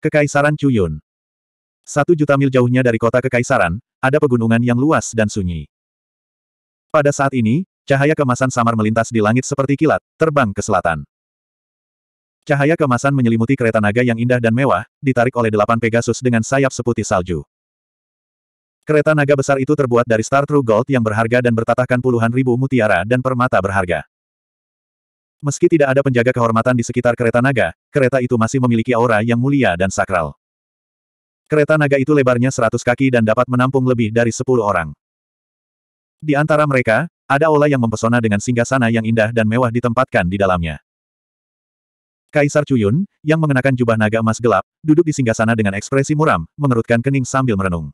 Kekaisaran Cuyun. Satu juta mil jauhnya dari kota Kekaisaran, ada pegunungan yang luas dan sunyi. Pada saat ini, cahaya kemasan samar melintas di langit seperti kilat, terbang ke selatan. Cahaya kemasan menyelimuti kereta naga yang indah dan mewah, ditarik oleh delapan Pegasus dengan sayap seputih salju. Kereta naga besar itu terbuat dari Star True Gold yang berharga dan bertatahkan puluhan ribu mutiara dan permata berharga. Meski tidak ada penjaga kehormatan di sekitar kereta naga, kereta itu masih memiliki aura yang mulia dan sakral. Kereta naga itu lebarnya 100 kaki dan dapat menampung lebih dari 10 orang. Di antara mereka, ada Ola yang mempesona dengan singgasana yang indah dan mewah ditempatkan di dalamnya. Kaisar Cuyun, yang mengenakan jubah naga emas gelap, duduk di singgasana dengan ekspresi muram, mengerutkan kening sambil merenung.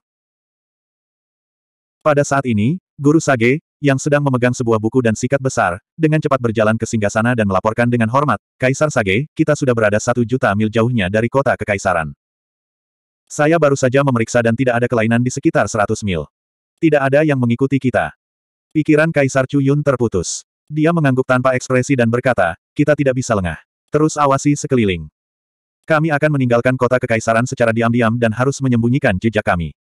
Pada saat ini, Guru Sage, yang sedang memegang sebuah buku dan sikat besar, dengan cepat berjalan ke singgasana dan melaporkan dengan hormat, Kaisar Sage, kita sudah berada satu juta mil jauhnya dari kota Kekaisaran. Saya baru saja memeriksa dan tidak ada kelainan di sekitar seratus mil. Tidak ada yang mengikuti kita. Pikiran Kaisar Cuyun terputus. Dia mengangguk tanpa ekspresi dan berkata, kita tidak bisa lengah. Terus awasi sekeliling. Kami akan meninggalkan kota Kekaisaran secara diam-diam dan harus menyembunyikan jejak kami.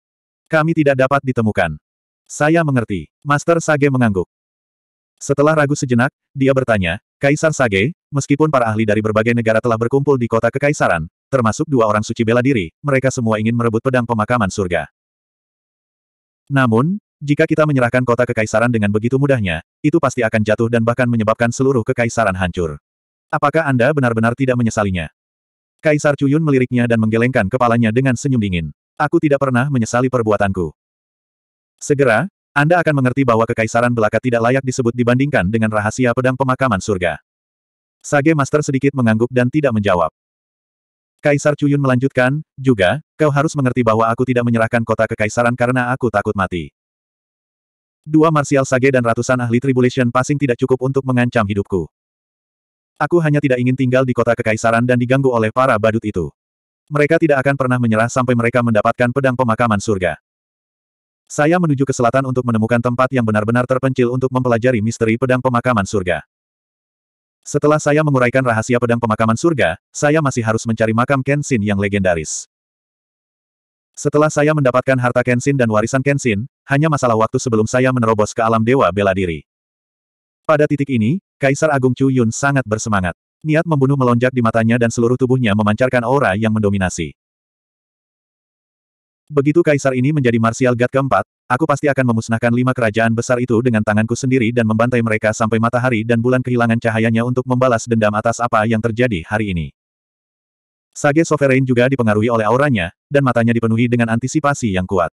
Kami tidak dapat ditemukan. Saya mengerti. Master Sage mengangguk. Setelah ragu sejenak, dia bertanya, Kaisar Sage, meskipun para ahli dari berbagai negara telah berkumpul di kota kekaisaran, termasuk dua orang suci bela diri, mereka semua ingin merebut pedang pemakaman surga. Namun, jika kita menyerahkan kota kekaisaran dengan begitu mudahnya, itu pasti akan jatuh dan bahkan menyebabkan seluruh kekaisaran hancur. Apakah Anda benar-benar tidak menyesalinya? Kaisar Cuyun meliriknya dan menggelengkan kepalanya dengan senyum dingin. Aku tidak pernah menyesali perbuatanku. Segera, Anda akan mengerti bahwa kekaisaran belaka tidak layak disebut dibandingkan dengan rahasia pedang pemakaman surga. Sage Master sedikit mengangguk dan tidak menjawab. Kaisar Cuyun melanjutkan, juga, kau harus mengerti bahwa aku tidak menyerahkan kota kekaisaran karena aku takut mati. Dua Marsial Sage dan ratusan ahli Tribulation Passing tidak cukup untuk mengancam hidupku. Aku hanya tidak ingin tinggal di kota kekaisaran dan diganggu oleh para badut itu. Mereka tidak akan pernah menyerah sampai mereka mendapatkan pedang pemakaman surga. Saya menuju ke selatan untuk menemukan tempat yang benar-benar terpencil untuk mempelajari misteri pedang pemakaman surga. Setelah saya menguraikan rahasia pedang pemakaman surga, saya masih harus mencari makam Kenshin yang legendaris. Setelah saya mendapatkan harta Kenshin dan warisan Kenshin, hanya masalah waktu sebelum saya menerobos ke alam dewa bela diri. Pada titik ini, Kaisar Agung Chu Yun sangat bersemangat. Niat membunuh melonjak di matanya dan seluruh tubuhnya memancarkan aura yang mendominasi. Begitu kaisar ini menjadi Martial God keempat, aku pasti akan memusnahkan lima kerajaan besar itu dengan tanganku sendiri dan membantai mereka sampai matahari dan bulan kehilangan cahayanya untuk membalas dendam atas apa yang terjadi hari ini. Sage Sovereign juga dipengaruhi oleh auranya, dan matanya dipenuhi dengan antisipasi yang kuat.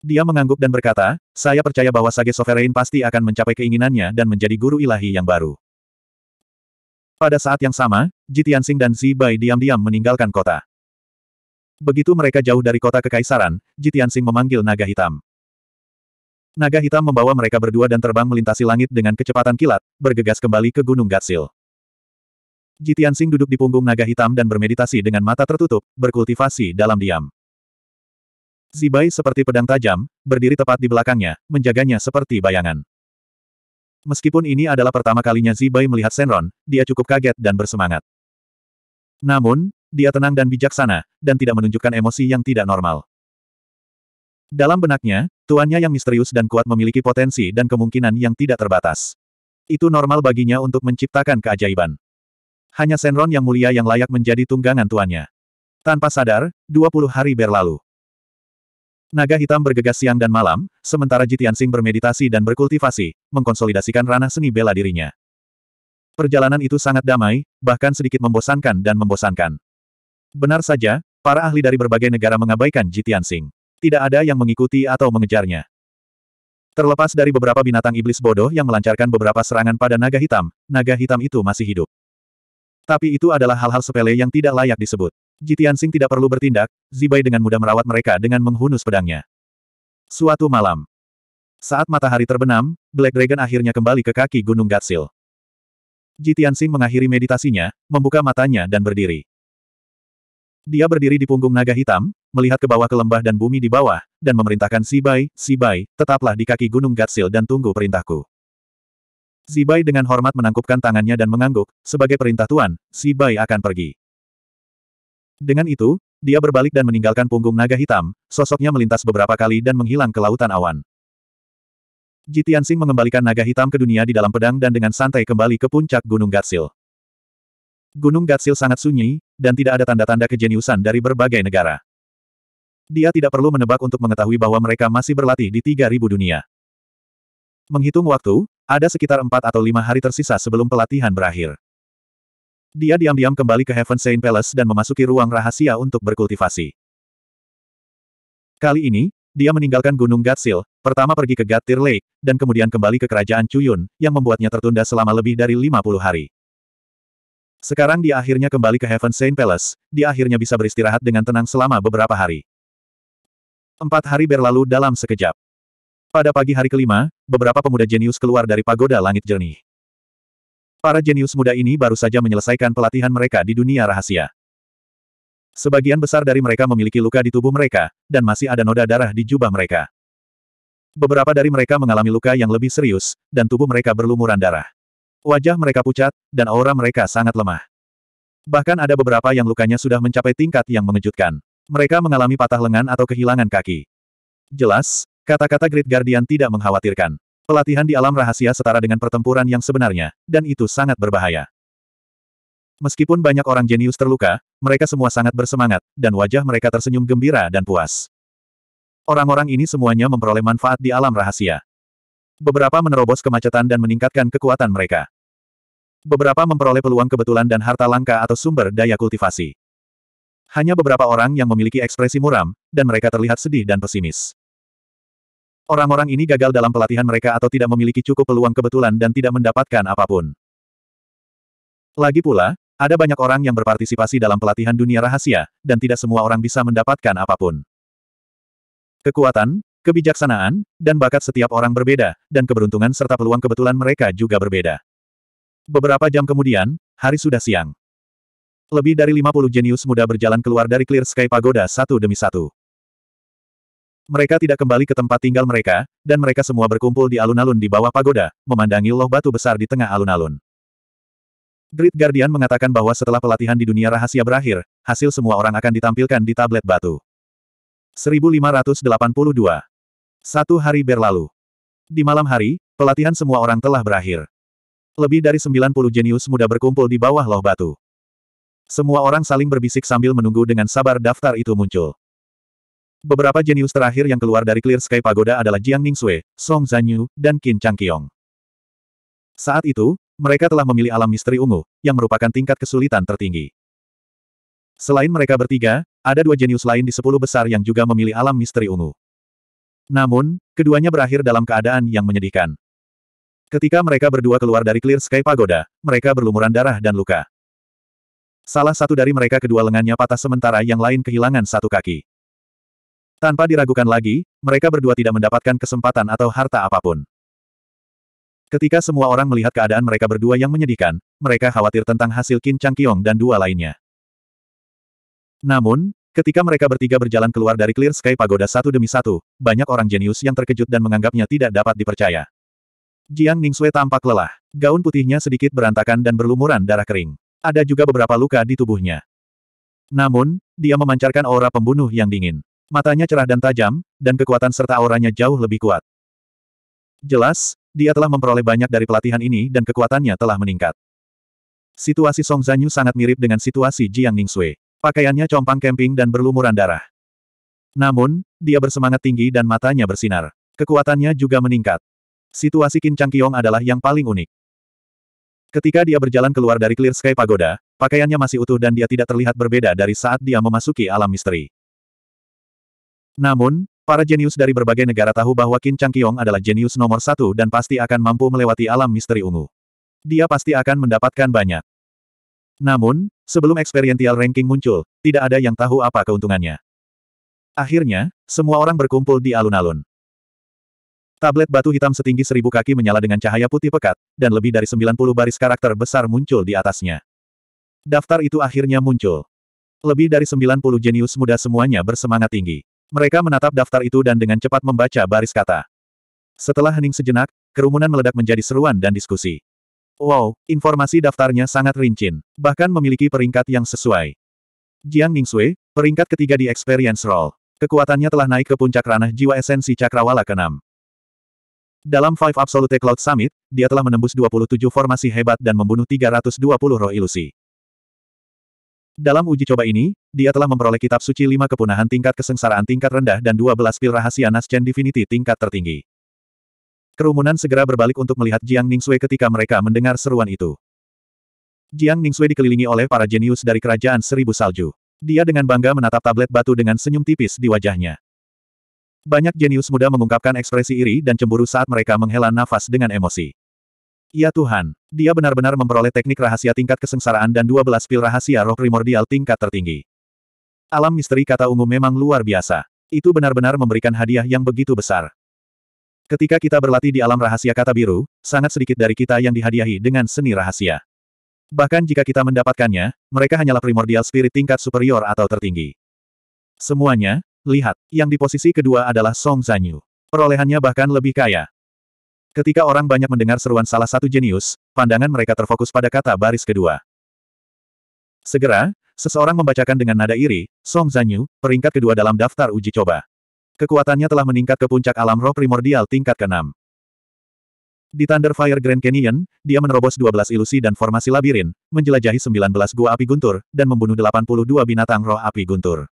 Dia mengangguk dan berkata, saya percaya bahwa Sage Sovereign pasti akan mencapai keinginannya dan menjadi guru ilahi yang baru. Pada saat yang sama, Jitiansing dan Zibai diam-diam meninggalkan kota. Begitu mereka jauh dari kota kekaisaran, Jitiansing memanggil naga hitam. Naga hitam membawa mereka berdua dan terbang melintasi langit dengan kecepatan kilat, bergegas kembali ke Gunung Gatsil. Jitiansing duduk di punggung naga hitam dan bermeditasi dengan mata tertutup, berkultivasi dalam diam. Zibai seperti pedang tajam, berdiri tepat di belakangnya, menjaganya seperti bayangan. Meskipun ini adalah pertama kalinya Zibai melihat Senron, dia cukup kaget dan bersemangat. Namun, dia tenang dan bijaksana, dan tidak menunjukkan emosi yang tidak normal. Dalam benaknya, tuannya yang misterius dan kuat memiliki potensi dan kemungkinan yang tidak terbatas. Itu normal baginya untuk menciptakan keajaiban. Hanya Senron yang mulia yang layak menjadi tunggangan tuannya. Tanpa sadar, 20 hari berlalu. Naga hitam bergegas siang dan malam, sementara Jitian Sing bermeditasi dan berkultivasi, mengkonsolidasikan ranah seni bela dirinya. Perjalanan itu sangat damai, bahkan sedikit membosankan dan membosankan. Benar saja, para ahli dari berbagai negara mengabaikan Jitian Sing. Tidak ada yang mengikuti atau mengejarnya. Terlepas dari beberapa binatang iblis bodoh yang melancarkan beberapa serangan pada naga hitam, naga hitam itu masih hidup. Tapi itu adalah hal-hal sepele yang tidak layak disebut. Jitian Sing tidak perlu bertindak, Zibai dengan mudah merawat mereka dengan menghunus pedangnya. Suatu malam, saat matahari terbenam, Black Dragon akhirnya kembali ke kaki Gunung Gatsil. Jitian Sing mengakhiri meditasinya, membuka matanya dan berdiri. Dia berdiri di punggung naga hitam, melihat ke bawah ke lembah dan bumi di bawah, dan memerintahkan Sibai, Sibai, tetaplah di kaki gunung Gatsil dan tunggu perintahku. Sibai dengan hormat menangkupkan tangannya dan mengangguk, sebagai perintah Tuan, Sibai akan pergi. Dengan itu, dia berbalik dan meninggalkan punggung naga hitam, sosoknya melintas beberapa kali dan menghilang ke lautan awan. Jitiansing mengembalikan naga hitam ke dunia di dalam pedang dan dengan santai kembali ke puncak Gunung Gatsil. Gunung Gatsil sangat sunyi, dan tidak ada tanda-tanda kejeniusan dari berbagai negara. Dia tidak perlu menebak untuk mengetahui bahwa mereka masih berlatih di 3.000 dunia. Menghitung waktu, ada sekitar 4 atau 5 hari tersisa sebelum pelatihan berakhir. Dia diam-diam kembali ke Heaven Saint Palace dan memasuki ruang rahasia untuk berkultivasi. Kali ini, dia meninggalkan Gunung Gatsil, pertama pergi ke Gatir Lake, dan kemudian kembali ke kerajaan Chuyun, yang membuatnya tertunda selama lebih dari 50 hari. Sekarang dia akhirnya kembali ke Heaven Saint Palace, dia akhirnya bisa beristirahat dengan tenang selama beberapa hari. Empat hari berlalu dalam sekejap. Pada pagi hari kelima, beberapa pemuda jenius keluar dari pagoda langit jernih. Para jenius muda ini baru saja menyelesaikan pelatihan mereka di dunia rahasia. Sebagian besar dari mereka memiliki luka di tubuh mereka, dan masih ada noda darah di jubah mereka. Beberapa dari mereka mengalami luka yang lebih serius, dan tubuh mereka berlumuran darah. Wajah mereka pucat, dan aura mereka sangat lemah. Bahkan ada beberapa yang lukanya sudah mencapai tingkat yang mengejutkan. Mereka mengalami patah lengan atau kehilangan kaki. Jelas, kata-kata Great Guardian tidak mengkhawatirkan. Pelatihan di alam rahasia setara dengan pertempuran yang sebenarnya, dan itu sangat berbahaya. Meskipun banyak orang jenius terluka, mereka semua sangat bersemangat, dan wajah mereka tersenyum gembira dan puas. Orang-orang ini semuanya memperoleh manfaat di alam rahasia. Beberapa menerobos kemacetan dan meningkatkan kekuatan mereka. Beberapa memperoleh peluang kebetulan dan harta langka atau sumber daya kultivasi. Hanya beberapa orang yang memiliki ekspresi muram, dan mereka terlihat sedih dan pesimis. Orang-orang ini gagal dalam pelatihan mereka atau tidak memiliki cukup peluang kebetulan dan tidak mendapatkan apapun. Lagi pula, ada banyak orang yang berpartisipasi dalam pelatihan dunia rahasia, dan tidak semua orang bisa mendapatkan apapun. Kekuatan, kebijaksanaan, dan bakat setiap orang berbeda, dan keberuntungan serta peluang kebetulan mereka juga berbeda. Beberapa jam kemudian, hari sudah siang. Lebih dari 50 jenius muda berjalan keluar dari Clear Sky Pagoda satu demi satu. Mereka tidak kembali ke tempat tinggal mereka, dan mereka semua berkumpul di alun-alun di bawah pagoda, memandangi loh batu besar di tengah alun-alun. Great Guardian mengatakan bahwa setelah pelatihan di dunia rahasia berakhir, hasil semua orang akan ditampilkan di tablet batu. 1582 satu hari berlalu. Di malam hari, pelatihan semua orang telah berakhir. Lebih dari 90 jenius muda berkumpul di bawah loh batu. Semua orang saling berbisik sambil menunggu dengan sabar daftar itu muncul. Beberapa jenius terakhir yang keluar dari Clear Sky Pagoda adalah Jiang Ningsue, Song Zanyu, dan Qin Changqiong. Saat itu, mereka telah memilih alam misteri ungu, yang merupakan tingkat kesulitan tertinggi. Selain mereka bertiga, ada dua jenius lain di sepuluh besar yang juga memilih alam misteri ungu. Namun, keduanya berakhir dalam keadaan yang menyedihkan. Ketika mereka berdua keluar dari Clear Sky Pagoda, mereka berlumuran darah dan luka. Salah satu dari mereka kedua lengannya patah sementara yang lain kehilangan satu kaki. Tanpa diragukan lagi, mereka berdua tidak mendapatkan kesempatan atau harta apapun. Ketika semua orang melihat keadaan mereka berdua yang menyedihkan, mereka khawatir tentang hasil Qin Chang Qiong dan dua lainnya. Namun, Ketika mereka bertiga berjalan keluar dari Clear Sky Pagoda satu demi satu, banyak orang jenius yang terkejut dan menganggapnya tidak dapat dipercaya. Jiang Ningxue tampak lelah. Gaun putihnya sedikit berantakan dan berlumuran darah kering. Ada juga beberapa luka di tubuhnya. Namun, dia memancarkan aura pembunuh yang dingin. Matanya cerah dan tajam, dan kekuatan serta auranya jauh lebih kuat. Jelas, dia telah memperoleh banyak dari pelatihan ini dan kekuatannya telah meningkat. Situasi Song Zanyu sangat mirip dengan situasi Jiang Ningxue. Pakaiannya compang camping dan berlumuran darah. Namun, dia bersemangat tinggi dan matanya bersinar. Kekuatannya juga meningkat. Situasi Qin Changqiong adalah yang paling unik. Ketika dia berjalan keluar dari Clear Sky Pagoda, pakaiannya masih utuh dan dia tidak terlihat berbeda dari saat dia memasuki alam misteri. Namun, para jenius dari berbagai negara tahu bahwa Qin Changqiong adalah jenius nomor satu dan pasti akan mampu melewati alam misteri ungu. Dia pasti akan mendapatkan banyak. Namun, sebelum eksperiential ranking muncul, tidak ada yang tahu apa keuntungannya. Akhirnya, semua orang berkumpul di alun-alun. Tablet batu hitam setinggi seribu kaki menyala dengan cahaya putih pekat, dan lebih dari 90 baris karakter besar muncul di atasnya. Daftar itu akhirnya muncul. Lebih dari 90 jenius muda semuanya bersemangat tinggi. Mereka menatap daftar itu dan dengan cepat membaca baris kata. Setelah hening sejenak, kerumunan meledak menjadi seruan dan diskusi. Wow, informasi daftarnya sangat rinci. bahkan memiliki peringkat yang sesuai. Jiang Ningxue, peringkat ketiga di Experience Roll. Kekuatannya telah naik ke puncak ranah jiwa esensi cakrawala ke-6. Dalam Five Absolute Cloud Summit, dia telah menembus 27 formasi hebat dan membunuh 320 roh ilusi. Dalam uji coba ini, dia telah memperoleh kitab suci 5 kepunahan tingkat kesengsaraan tingkat rendah dan 12 pil rahasia Naschen Divinity tingkat tertinggi. Kerumunan segera berbalik untuk melihat Jiang Ningxue ketika mereka mendengar seruan itu. Jiang Ningxue dikelilingi oleh para jenius dari kerajaan seribu salju. Dia dengan bangga menatap tablet batu dengan senyum tipis di wajahnya. Banyak jenius muda mengungkapkan ekspresi iri dan cemburu saat mereka menghela nafas dengan emosi. Ya Tuhan, dia benar-benar memperoleh teknik rahasia tingkat kesengsaraan dan 12 pil rahasia roh primordial tingkat tertinggi. Alam misteri kata ungu memang luar biasa. Itu benar-benar memberikan hadiah yang begitu besar. Ketika kita berlatih di alam rahasia kata biru, sangat sedikit dari kita yang dihadiahi dengan seni rahasia. Bahkan jika kita mendapatkannya, mereka hanyalah primordial spirit tingkat superior atau tertinggi. Semuanya, lihat, yang di posisi kedua adalah Song Zanyu. Perolehannya bahkan lebih kaya. Ketika orang banyak mendengar seruan salah satu jenius, pandangan mereka terfokus pada kata baris kedua. Segera, seseorang membacakan dengan nada iri, Song Zanyu, peringkat kedua dalam daftar uji coba. Kekuatannya telah meningkat ke puncak alam roh primordial tingkat ke-6. Di Thunderfire Grand Canyon, dia menerobos 12 ilusi dan formasi labirin, menjelajahi 19 gua api guntur, dan membunuh 82 binatang roh api guntur.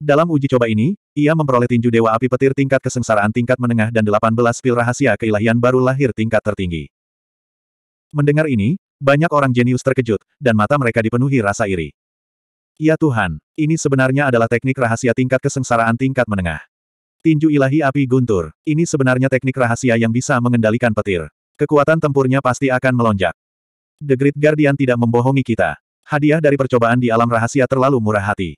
Dalam uji coba ini, ia memperoleh tinju Dewa Api Petir tingkat kesengsaraan tingkat menengah dan 18 pil rahasia keilahian baru lahir tingkat tertinggi. Mendengar ini, banyak orang jenius terkejut, dan mata mereka dipenuhi rasa iri. Ya Tuhan, ini sebenarnya adalah teknik rahasia tingkat kesengsaraan tingkat menengah. Tinju ilahi api guntur, ini sebenarnya teknik rahasia yang bisa mengendalikan petir. Kekuatan tempurnya pasti akan melonjak. The Great Guardian tidak membohongi kita. Hadiah dari percobaan di alam rahasia terlalu murah hati.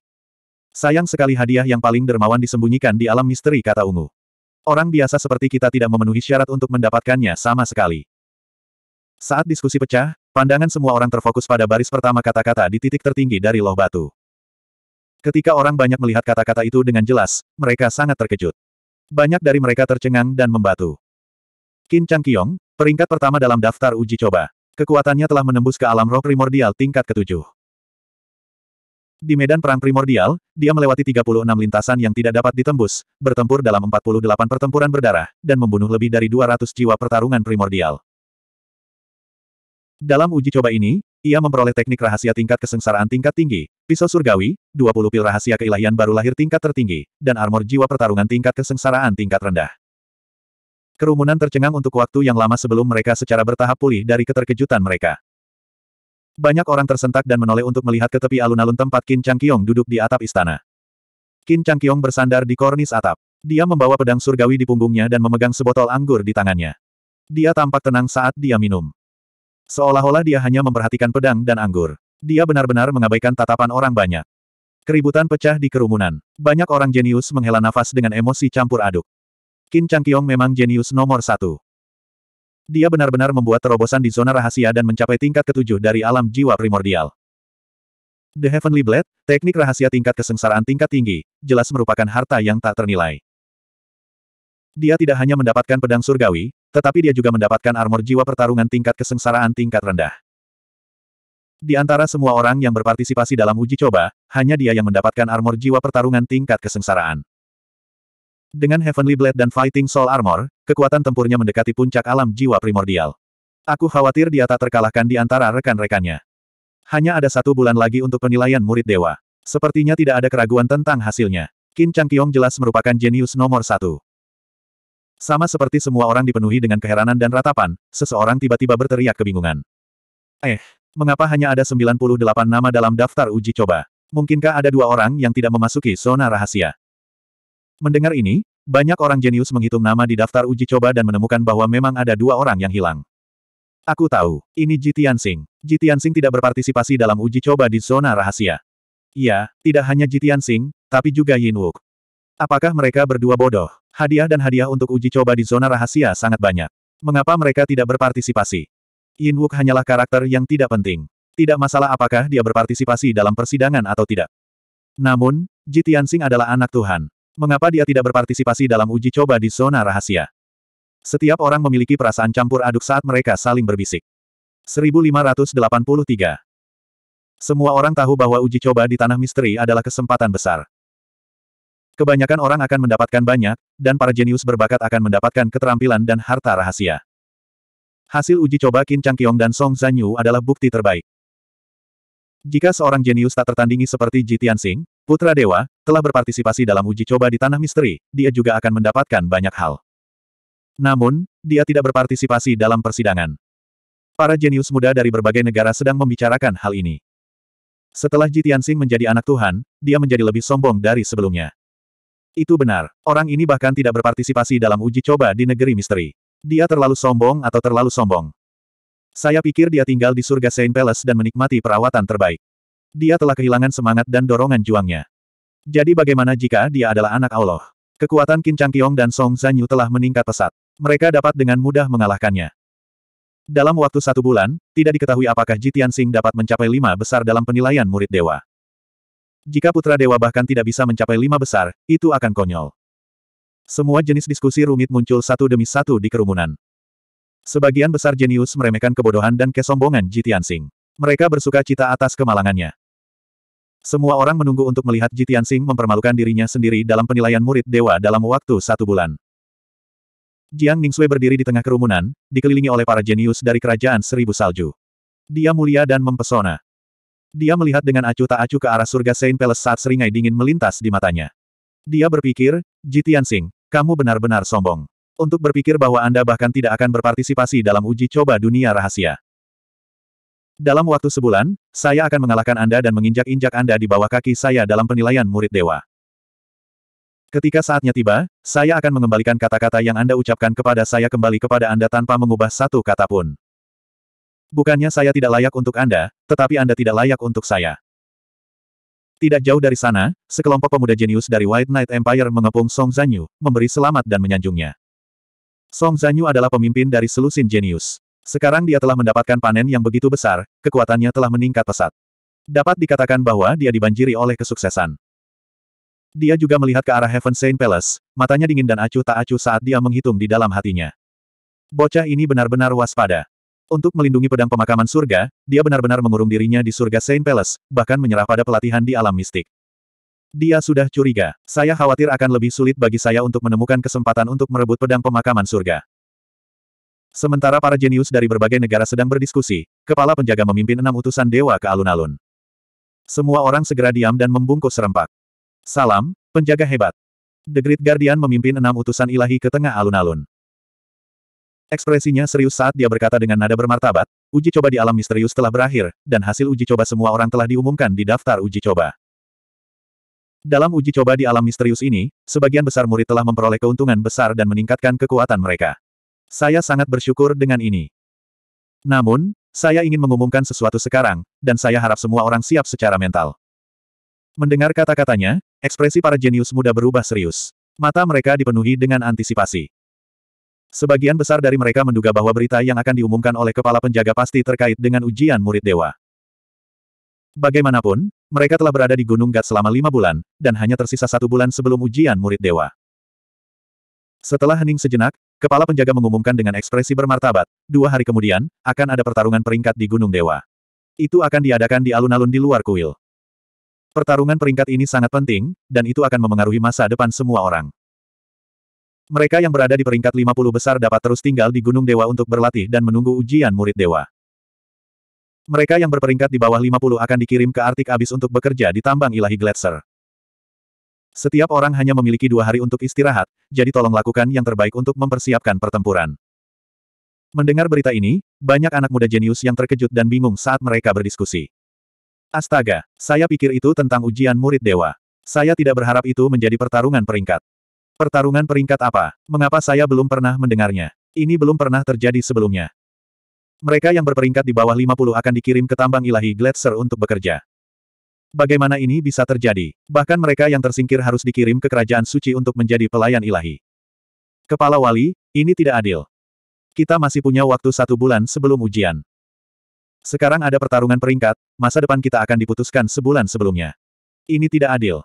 Sayang sekali hadiah yang paling dermawan disembunyikan di alam misteri kata ungu. Orang biasa seperti kita tidak memenuhi syarat untuk mendapatkannya sama sekali. Saat diskusi pecah, Pandangan semua orang terfokus pada baris pertama kata-kata di titik tertinggi dari loh batu. Ketika orang banyak melihat kata-kata itu dengan jelas, mereka sangat terkejut. Banyak dari mereka tercengang dan membatu. Kin Chang Qiong, peringkat pertama dalam daftar uji coba. Kekuatannya telah menembus ke alam roh primordial tingkat ketujuh. Di medan perang primordial, dia melewati 36 lintasan yang tidak dapat ditembus, bertempur dalam 48 pertempuran berdarah, dan membunuh lebih dari 200 jiwa pertarungan primordial. Dalam uji coba ini, ia memperoleh teknik rahasia tingkat kesengsaraan tingkat tinggi, pisau surgawi, 20 pil rahasia keilahian baru lahir tingkat tertinggi, dan armor jiwa pertarungan tingkat kesengsaraan tingkat rendah. Kerumunan tercengang untuk waktu yang lama sebelum mereka secara bertahap pulih dari keterkejutan mereka. Banyak orang tersentak dan menoleh untuk melihat ke tepi alun-alun tempat Chang Changqiong duduk di atap istana. Chang Changqiong bersandar di kornis atap. Dia membawa pedang surgawi di punggungnya dan memegang sebotol anggur di tangannya. Dia tampak tenang saat dia minum. Seolah-olah dia hanya memperhatikan pedang dan anggur. Dia benar-benar mengabaikan tatapan orang banyak. Keributan pecah di kerumunan. Banyak orang jenius menghela nafas dengan emosi campur aduk. Qin Changqiong memang jenius nomor satu. Dia benar-benar membuat terobosan di zona rahasia dan mencapai tingkat ketujuh dari alam jiwa primordial. The Heavenly Blade, teknik rahasia tingkat kesengsaraan tingkat tinggi, jelas merupakan harta yang tak ternilai. Dia tidak hanya mendapatkan pedang surgawi, tetapi dia juga mendapatkan armor jiwa pertarungan tingkat kesengsaraan tingkat rendah. Di antara semua orang yang berpartisipasi dalam uji coba, hanya dia yang mendapatkan armor jiwa pertarungan tingkat kesengsaraan. Dengan Heavenly Blade dan Fighting Soul Armor, kekuatan tempurnya mendekati puncak alam jiwa primordial. Aku khawatir dia tak terkalahkan di antara rekan-rekannya. Hanya ada satu bulan lagi untuk penilaian murid dewa. Sepertinya tidak ada keraguan tentang hasilnya. Kin Chang Kyong jelas merupakan jenius nomor satu. Sama seperti semua orang dipenuhi dengan keheranan dan ratapan, seseorang tiba-tiba berteriak kebingungan. Eh, mengapa hanya ada 98 nama dalam daftar uji coba? Mungkinkah ada dua orang yang tidak memasuki zona rahasia? Mendengar ini, banyak orang jenius menghitung nama di daftar uji coba dan menemukan bahwa memang ada dua orang yang hilang. Aku tahu, ini Jitian Tianxing. Jitian Tianxing tidak berpartisipasi dalam uji coba di zona rahasia. Iya, tidak hanya Jitian Tianxing, tapi juga Yin Wuk. Apakah mereka berdua bodoh? Hadiah dan hadiah untuk uji coba di zona rahasia sangat banyak. Mengapa mereka tidak berpartisipasi? Yin Wook hanyalah karakter yang tidak penting. Tidak masalah apakah dia berpartisipasi dalam persidangan atau tidak. Namun, Ji Tianxing adalah anak Tuhan. Mengapa dia tidak berpartisipasi dalam uji coba di zona rahasia? Setiap orang memiliki perasaan campur aduk saat mereka saling berbisik. 1583 Semua orang tahu bahwa uji coba di tanah misteri adalah kesempatan besar. Kebanyakan orang akan mendapatkan banyak, dan para jenius berbakat akan mendapatkan keterampilan dan harta rahasia. Hasil uji coba Qin Changqiong dan Song Zanyu adalah bukti terbaik. Jika seorang jenius tak tertandingi seperti Ji Tianxing, putra dewa, telah berpartisipasi dalam uji coba di tanah misteri, dia juga akan mendapatkan banyak hal. Namun, dia tidak berpartisipasi dalam persidangan. Para jenius muda dari berbagai negara sedang membicarakan hal ini. Setelah Ji Tianxing menjadi anak Tuhan, dia menjadi lebih sombong dari sebelumnya. Itu benar. Orang ini bahkan tidak berpartisipasi dalam uji coba di negeri misteri. Dia terlalu sombong atau terlalu sombong. Saya pikir dia tinggal di surga Saint Palace dan menikmati perawatan terbaik. Dia telah kehilangan semangat dan dorongan juangnya. Jadi bagaimana jika dia adalah anak Allah? Kekuatan Qin Changqiong dan Song Zanyu telah meningkat pesat. Mereka dapat dengan mudah mengalahkannya. Dalam waktu satu bulan, tidak diketahui apakah Jitian Sing dapat mencapai lima besar dalam penilaian murid dewa. Jika putra dewa bahkan tidak bisa mencapai lima besar, itu akan konyol. Semua jenis diskusi rumit muncul satu demi satu di kerumunan. Sebagian besar jenius meremehkan kebodohan dan kesombongan Jitian Sing. Mereka bersuka cita atas kemalangannya. Semua orang menunggu untuk melihat Jitian Sing mempermalukan dirinya sendiri dalam penilaian murid dewa dalam waktu satu bulan. Jiang Ningsui berdiri di tengah kerumunan, dikelilingi oleh para jenius dari kerajaan Seribu Salju. Dia mulia dan mempesona. Dia melihat dengan acuh tak acuh ke arah surga Saint Palace saat seringai dingin melintas di matanya. Dia berpikir, Jitian Sing, kamu benar-benar sombong. Untuk berpikir bahwa Anda bahkan tidak akan berpartisipasi dalam uji coba dunia rahasia. Dalam waktu sebulan, saya akan mengalahkan Anda dan menginjak-injak Anda di bawah kaki saya dalam penilaian murid dewa. Ketika saatnya tiba, saya akan mengembalikan kata-kata yang Anda ucapkan kepada saya kembali kepada Anda tanpa mengubah satu kata pun. Bukannya saya tidak layak untuk Anda, tetapi Anda tidak layak untuk saya. Tidak jauh dari sana, sekelompok pemuda jenius dari White Knight Empire mengepung Song Zanyu, memberi selamat dan menyanjungnya. Song Zanyu adalah pemimpin dari selusin jenius. Sekarang dia telah mendapatkan panen yang begitu besar, kekuatannya telah meningkat pesat. Dapat dikatakan bahwa dia dibanjiri oleh kesuksesan. Dia juga melihat ke arah Heaven Saint Palace, matanya dingin dan acuh tak acuh saat dia menghitung di dalam hatinya. Bocah ini benar-benar waspada. Untuk melindungi pedang pemakaman surga, dia benar-benar mengurung dirinya di surga Saint Palace, bahkan menyerah pada pelatihan di alam mistik. Dia sudah curiga. Saya khawatir akan lebih sulit bagi saya untuk menemukan kesempatan untuk merebut pedang pemakaman surga. Sementara para jenius dari berbagai negara sedang berdiskusi, kepala penjaga memimpin enam utusan dewa ke alun-alun. Semua orang segera diam dan membungkus serempak. Salam, penjaga hebat. The Great Guardian memimpin enam utusan ilahi ke tengah alun-alun. Ekspresinya serius saat dia berkata dengan nada bermartabat, uji coba di alam misterius telah berakhir, dan hasil uji coba semua orang telah diumumkan di daftar uji coba. Dalam uji coba di alam misterius ini, sebagian besar murid telah memperoleh keuntungan besar dan meningkatkan kekuatan mereka. Saya sangat bersyukur dengan ini. Namun, saya ingin mengumumkan sesuatu sekarang, dan saya harap semua orang siap secara mental. Mendengar kata-katanya, ekspresi para jenius muda berubah serius. Mata mereka dipenuhi dengan antisipasi. Sebagian besar dari mereka menduga bahwa berita yang akan diumumkan oleh kepala penjaga pasti terkait dengan ujian murid dewa. Bagaimanapun, mereka telah berada di Gunung Gat selama lima bulan, dan hanya tersisa satu bulan sebelum ujian murid dewa. Setelah hening sejenak, kepala penjaga mengumumkan dengan ekspresi bermartabat, dua hari kemudian, akan ada pertarungan peringkat di Gunung Dewa. Itu akan diadakan di alun-alun di luar kuil. Pertarungan peringkat ini sangat penting, dan itu akan memengaruhi masa depan semua orang. Mereka yang berada di peringkat 50 besar dapat terus tinggal di Gunung Dewa untuk berlatih dan menunggu ujian murid dewa. Mereka yang berperingkat di bawah 50 akan dikirim ke Artik Abis untuk bekerja di tambang ilahi Gletser. Setiap orang hanya memiliki dua hari untuk istirahat, jadi tolong lakukan yang terbaik untuk mempersiapkan pertempuran. Mendengar berita ini, banyak anak muda jenius yang terkejut dan bingung saat mereka berdiskusi. Astaga, saya pikir itu tentang ujian murid dewa. Saya tidak berharap itu menjadi pertarungan peringkat. Pertarungan peringkat apa? Mengapa saya belum pernah mendengarnya? Ini belum pernah terjadi sebelumnya. Mereka yang berperingkat di bawah 50 akan dikirim ke tambang ilahi Gletser untuk bekerja. Bagaimana ini bisa terjadi? Bahkan mereka yang tersingkir harus dikirim ke kerajaan suci untuk menjadi pelayan ilahi. Kepala wali, ini tidak adil. Kita masih punya waktu satu bulan sebelum ujian. Sekarang ada pertarungan peringkat, masa depan kita akan diputuskan sebulan sebelumnya. Ini tidak adil.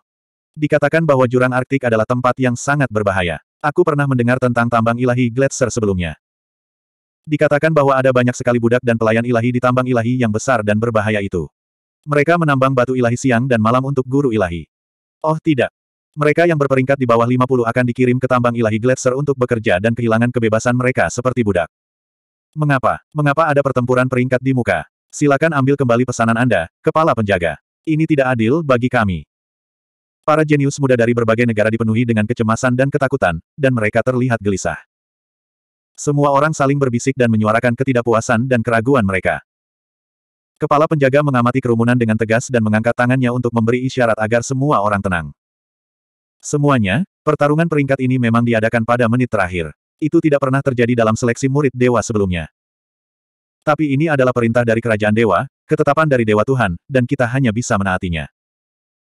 Dikatakan bahwa jurang Arktik adalah tempat yang sangat berbahaya. Aku pernah mendengar tentang tambang ilahi Gletser sebelumnya. Dikatakan bahwa ada banyak sekali budak dan pelayan ilahi di tambang ilahi yang besar dan berbahaya itu. Mereka menambang batu ilahi siang dan malam untuk guru ilahi. Oh tidak. Mereka yang berperingkat di bawah 50 akan dikirim ke tambang ilahi Gletser untuk bekerja dan kehilangan kebebasan mereka seperti budak. Mengapa? Mengapa ada pertempuran peringkat di muka? Silakan ambil kembali pesanan Anda, kepala penjaga. Ini tidak adil bagi kami. Para jenius muda dari berbagai negara dipenuhi dengan kecemasan dan ketakutan, dan mereka terlihat gelisah. Semua orang saling berbisik dan menyuarakan ketidakpuasan dan keraguan mereka. Kepala penjaga mengamati kerumunan dengan tegas dan mengangkat tangannya untuk memberi isyarat agar semua orang tenang. Semuanya, pertarungan peringkat ini memang diadakan pada menit terakhir. Itu tidak pernah terjadi dalam seleksi murid dewa sebelumnya. Tapi ini adalah perintah dari kerajaan dewa, ketetapan dari dewa Tuhan, dan kita hanya bisa menaatinya.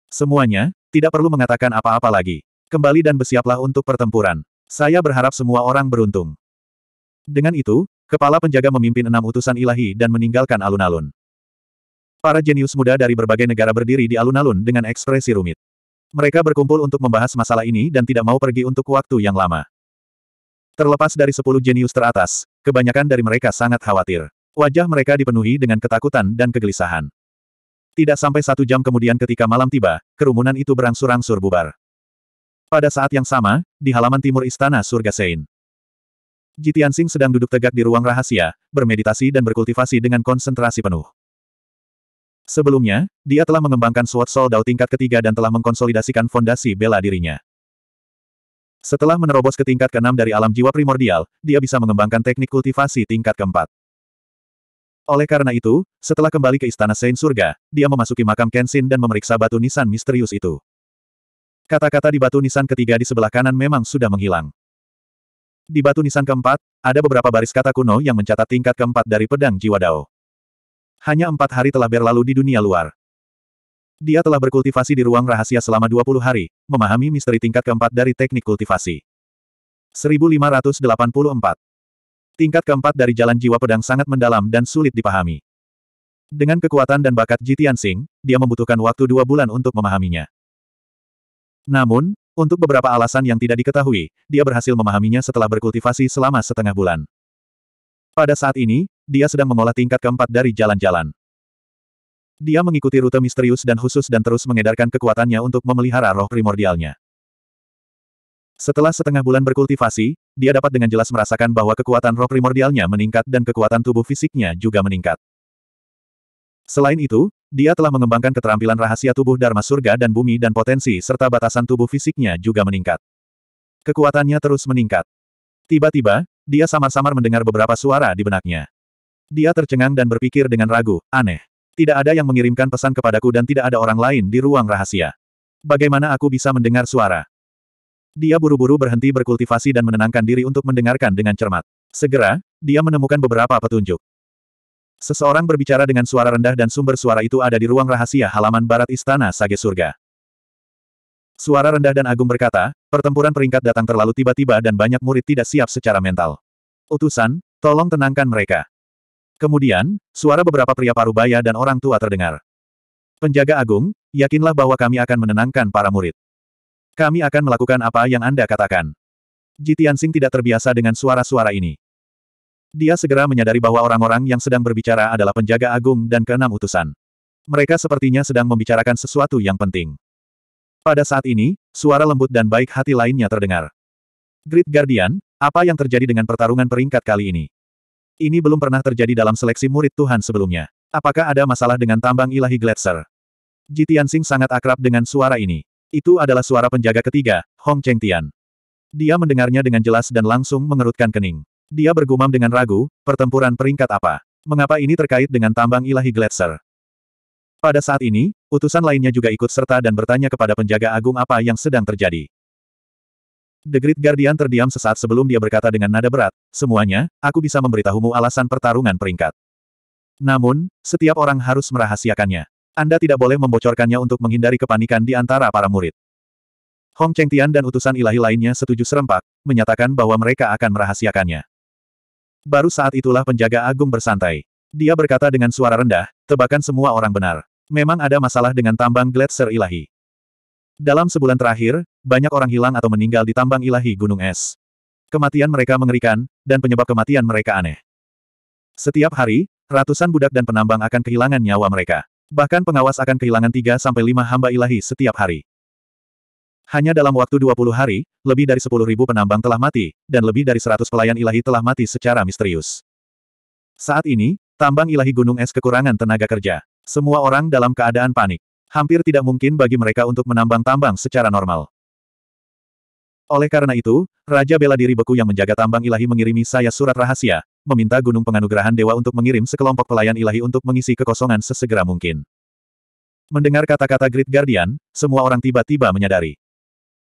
Semuanya, tidak perlu mengatakan apa-apa lagi. Kembali dan bersiaplah untuk pertempuran. Saya berharap semua orang beruntung. Dengan itu, kepala penjaga memimpin enam utusan ilahi dan meninggalkan alun-alun. Para jenius muda dari berbagai negara berdiri di alun-alun dengan ekspresi rumit. Mereka berkumpul untuk membahas masalah ini dan tidak mau pergi untuk waktu yang lama. Terlepas dari sepuluh jenius teratas, kebanyakan dari mereka sangat khawatir. Wajah mereka dipenuhi dengan ketakutan dan kegelisahan. Tidak sampai satu jam kemudian ketika malam tiba, kerumunan itu berangsur-angsur bubar. Pada saat yang sama, di halaman timur istana surga Sein. Jitian Sing sedang duduk tegak di ruang rahasia, bermeditasi dan berkultivasi dengan konsentrasi penuh. Sebelumnya, dia telah mengembangkan Sword Soul Dao tingkat ketiga dan telah mengkonsolidasikan fondasi bela dirinya. Setelah menerobos ke tingkat keenam dari alam jiwa primordial, dia bisa mengembangkan teknik kultivasi tingkat keempat. Oleh karena itu, setelah kembali ke istana Saint Surga, dia memasuki makam Kenshin dan memeriksa batu nisan misterius itu. Kata-kata di batu nisan ketiga di sebelah kanan memang sudah menghilang. Di batu nisan keempat, ada beberapa baris kata kuno yang mencatat tingkat keempat dari pedang jiwa Dao. Hanya empat hari telah berlalu di dunia luar. Dia telah berkultivasi di ruang rahasia selama 20 hari, memahami misteri tingkat keempat dari teknik kultivasi. 1584 Tingkat keempat dari jalan jiwa pedang sangat mendalam dan sulit dipahami. Dengan kekuatan dan bakat Jitian Sing, dia membutuhkan waktu dua bulan untuk memahaminya. Namun, untuk beberapa alasan yang tidak diketahui, dia berhasil memahaminya setelah berkultivasi selama setengah bulan. Pada saat ini, dia sedang mengolah tingkat keempat dari jalan-jalan. Dia mengikuti rute misterius dan khusus dan terus mengedarkan kekuatannya untuk memelihara roh primordialnya. Setelah setengah bulan berkultivasi, dia dapat dengan jelas merasakan bahwa kekuatan roh primordialnya meningkat dan kekuatan tubuh fisiknya juga meningkat. Selain itu, dia telah mengembangkan keterampilan rahasia tubuh Dharma surga dan bumi dan potensi serta batasan tubuh fisiknya juga meningkat. Kekuatannya terus meningkat. Tiba-tiba, dia samar-samar mendengar beberapa suara di benaknya. Dia tercengang dan berpikir dengan ragu, aneh. Tidak ada yang mengirimkan pesan kepadaku dan tidak ada orang lain di ruang rahasia. Bagaimana aku bisa mendengar suara? Dia buru-buru berhenti berkultivasi dan menenangkan diri untuk mendengarkan dengan cermat. Segera, dia menemukan beberapa petunjuk. Seseorang berbicara dengan suara rendah dan sumber suara itu ada di ruang rahasia halaman barat Istana Sage Surga. Suara rendah dan agung berkata, pertempuran peringkat datang terlalu tiba-tiba dan banyak murid tidak siap secara mental. Utusan, tolong tenangkan mereka. Kemudian, suara beberapa pria parubaya dan orang tua terdengar. Penjaga agung, yakinlah bahwa kami akan menenangkan para murid. Kami akan melakukan apa yang Anda katakan. Jitiansing tidak terbiasa dengan suara-suara ini. Dia segera menyadari bahwa orang-orang yang sedang berbicara adalah penjaga agung dan keenam utusan. Mereka sepertinya sedang membicarakan sesuatu yang penting. Pada saat ini, suara lembut dan baik hati lainnya terdengar. Great Guardian, apa yang terjadi dengan pertarungan peringkat kali ini? Ini belum pernah terjadi dalam seleksi murid Tuhan sebelumnya. Apakah ada masalah dengan tambang ilahi Gletser? Jitiansing sangat akrab dengan suara ini. Itu adalah suara penjaga ketiga, Hong Cheng Tian. Dia mendengarnya dengan jelas dan langsung mengerutkan kening. Dia bergumam dengan ragu, pertempuran peringkat apa? Mengapa ini terkait dengan tambang ilahi Gletser? Pada saat ini, utusan lainnya juga ikut serta dan bertanya kepada penjaga agung apa yang sedang terjadi. The Great Guardian terdiam sesaat sebelum dia berkata dengan nada berat, semuanya, aku bisa memberitahumu alasan pertarungan peringkat. Namun, setiap orang harus merahasiakannya. Anda tidak boleh membocorkannya untuk menghindari kepanikan di antara para murid. Hong Cheng Tian dan utusan ilahi lainnya setuju serempak, menyatakan bahwa mereka akan merahasiakannya. Baru saat itulah penjaga agung bersantai. Dia berkata dengan suara rendah, tebakan semua orang benar. Memang ada masalah dengan tambang gletser ilahi. Dalam sebulan terakhir, banyak orang hilang atau meninggal di tambang ilahi gunung es. Kematian mereka mengerikan, dan penyebab kematian mereka aneh. Setiap hari, ratusan budak dan penambang akan kehilangan nyawa mereka. Bahkan pengawas akan kehilangan 3-5 hamba ilahi setiap hari. Hanya dalam waktu 20 hari, lebih dari 10.000 penambang telah mati, dan lebih dari 100 pelayan ilahi telah mati secara misterius. Saat ini, tambang ilahi gunung es kekurangan tenaga kerja. Semua orang dalam keadaan panik. Hampir tidak mungkin bagi mereka untuk menambang tambang secara normal. Oleh karena itu, Raja Bela Diri Beku yang menjaga tambang ilahi mengirimi saya surat rahasia, meminta Gunung Penganugerahan Dewa untuk mengirim sekelompok pelayan ilahi untuk mengisi kekosongan sesegera mungkin. Mendengar kata-kata Great Guardian, semua orang tiba-tiba menyadari.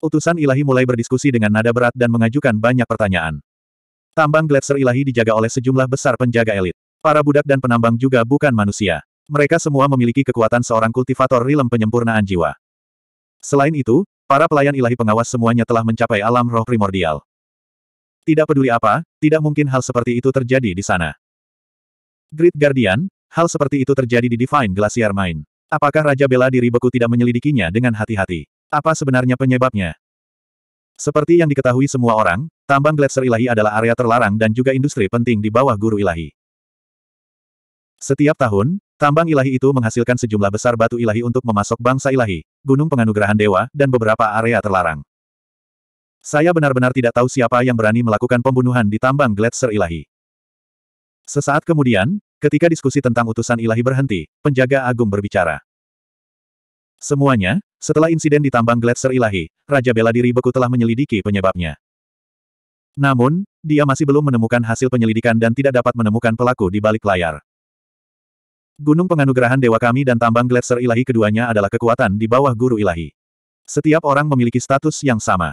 Utusan ilahi mulai berdiskusi dengan nada berat dan mengajukan banyak pertanyaan. Tambang gletser ilahi dijaga oleh sejumlah besar penjaga elit. Para budak dan penambang juga bukan manusia. Mereka semua memiliki kekuatan seorang kultivator rilem penyempurnaan jiwa. Selain itu, Para pelayan ilahi pengawas semuanya telah mencapai alam roh primordial. Tidak peduli apa, tidak mungkin hal seperti itu terjadi di sana. Great Guardian, hal seperti itu terjadi di Divine Glacier Mine. Apakah Raja Bela Diri Beku tidak menyelidikinya dengan hati-hati? Apa sebenarnya penyebabnya? Seperti yang diketahui semua orang, tambang gletser ilahi adalah area terlarang dan juga industri penting di bawah guru ilahi. Setiap tahun, Tambang ilahi itu menghasilkan sejumlah besar batu ilahi untuk memasok bangsa ilahi, gunung penganugerahan dewa, dan beberapa area terlarang. Saya benar-benar tidak tahu siapa yang berani melakukan pembunuhan di tambang gletser ilahi. Sesaat kemudian, ketika diskusi tentang utusan ilahi berhenti, penjaga agung berbicara. Semuanya, setelah insiden di tambang gletser ilahi, Raja Bela Diri Beku telah menyelidiki penyebabnya. Namun, dia masih belum menemukan hasil penyelidikan dan tidak dapat menemukan pelaku di balik layar. Gunung penganugerahan dewa kami dan tambang gletser ilahi keduanya adalah kekuatan di bawah guru ilahi. Setiap orang memiliki status yang sama.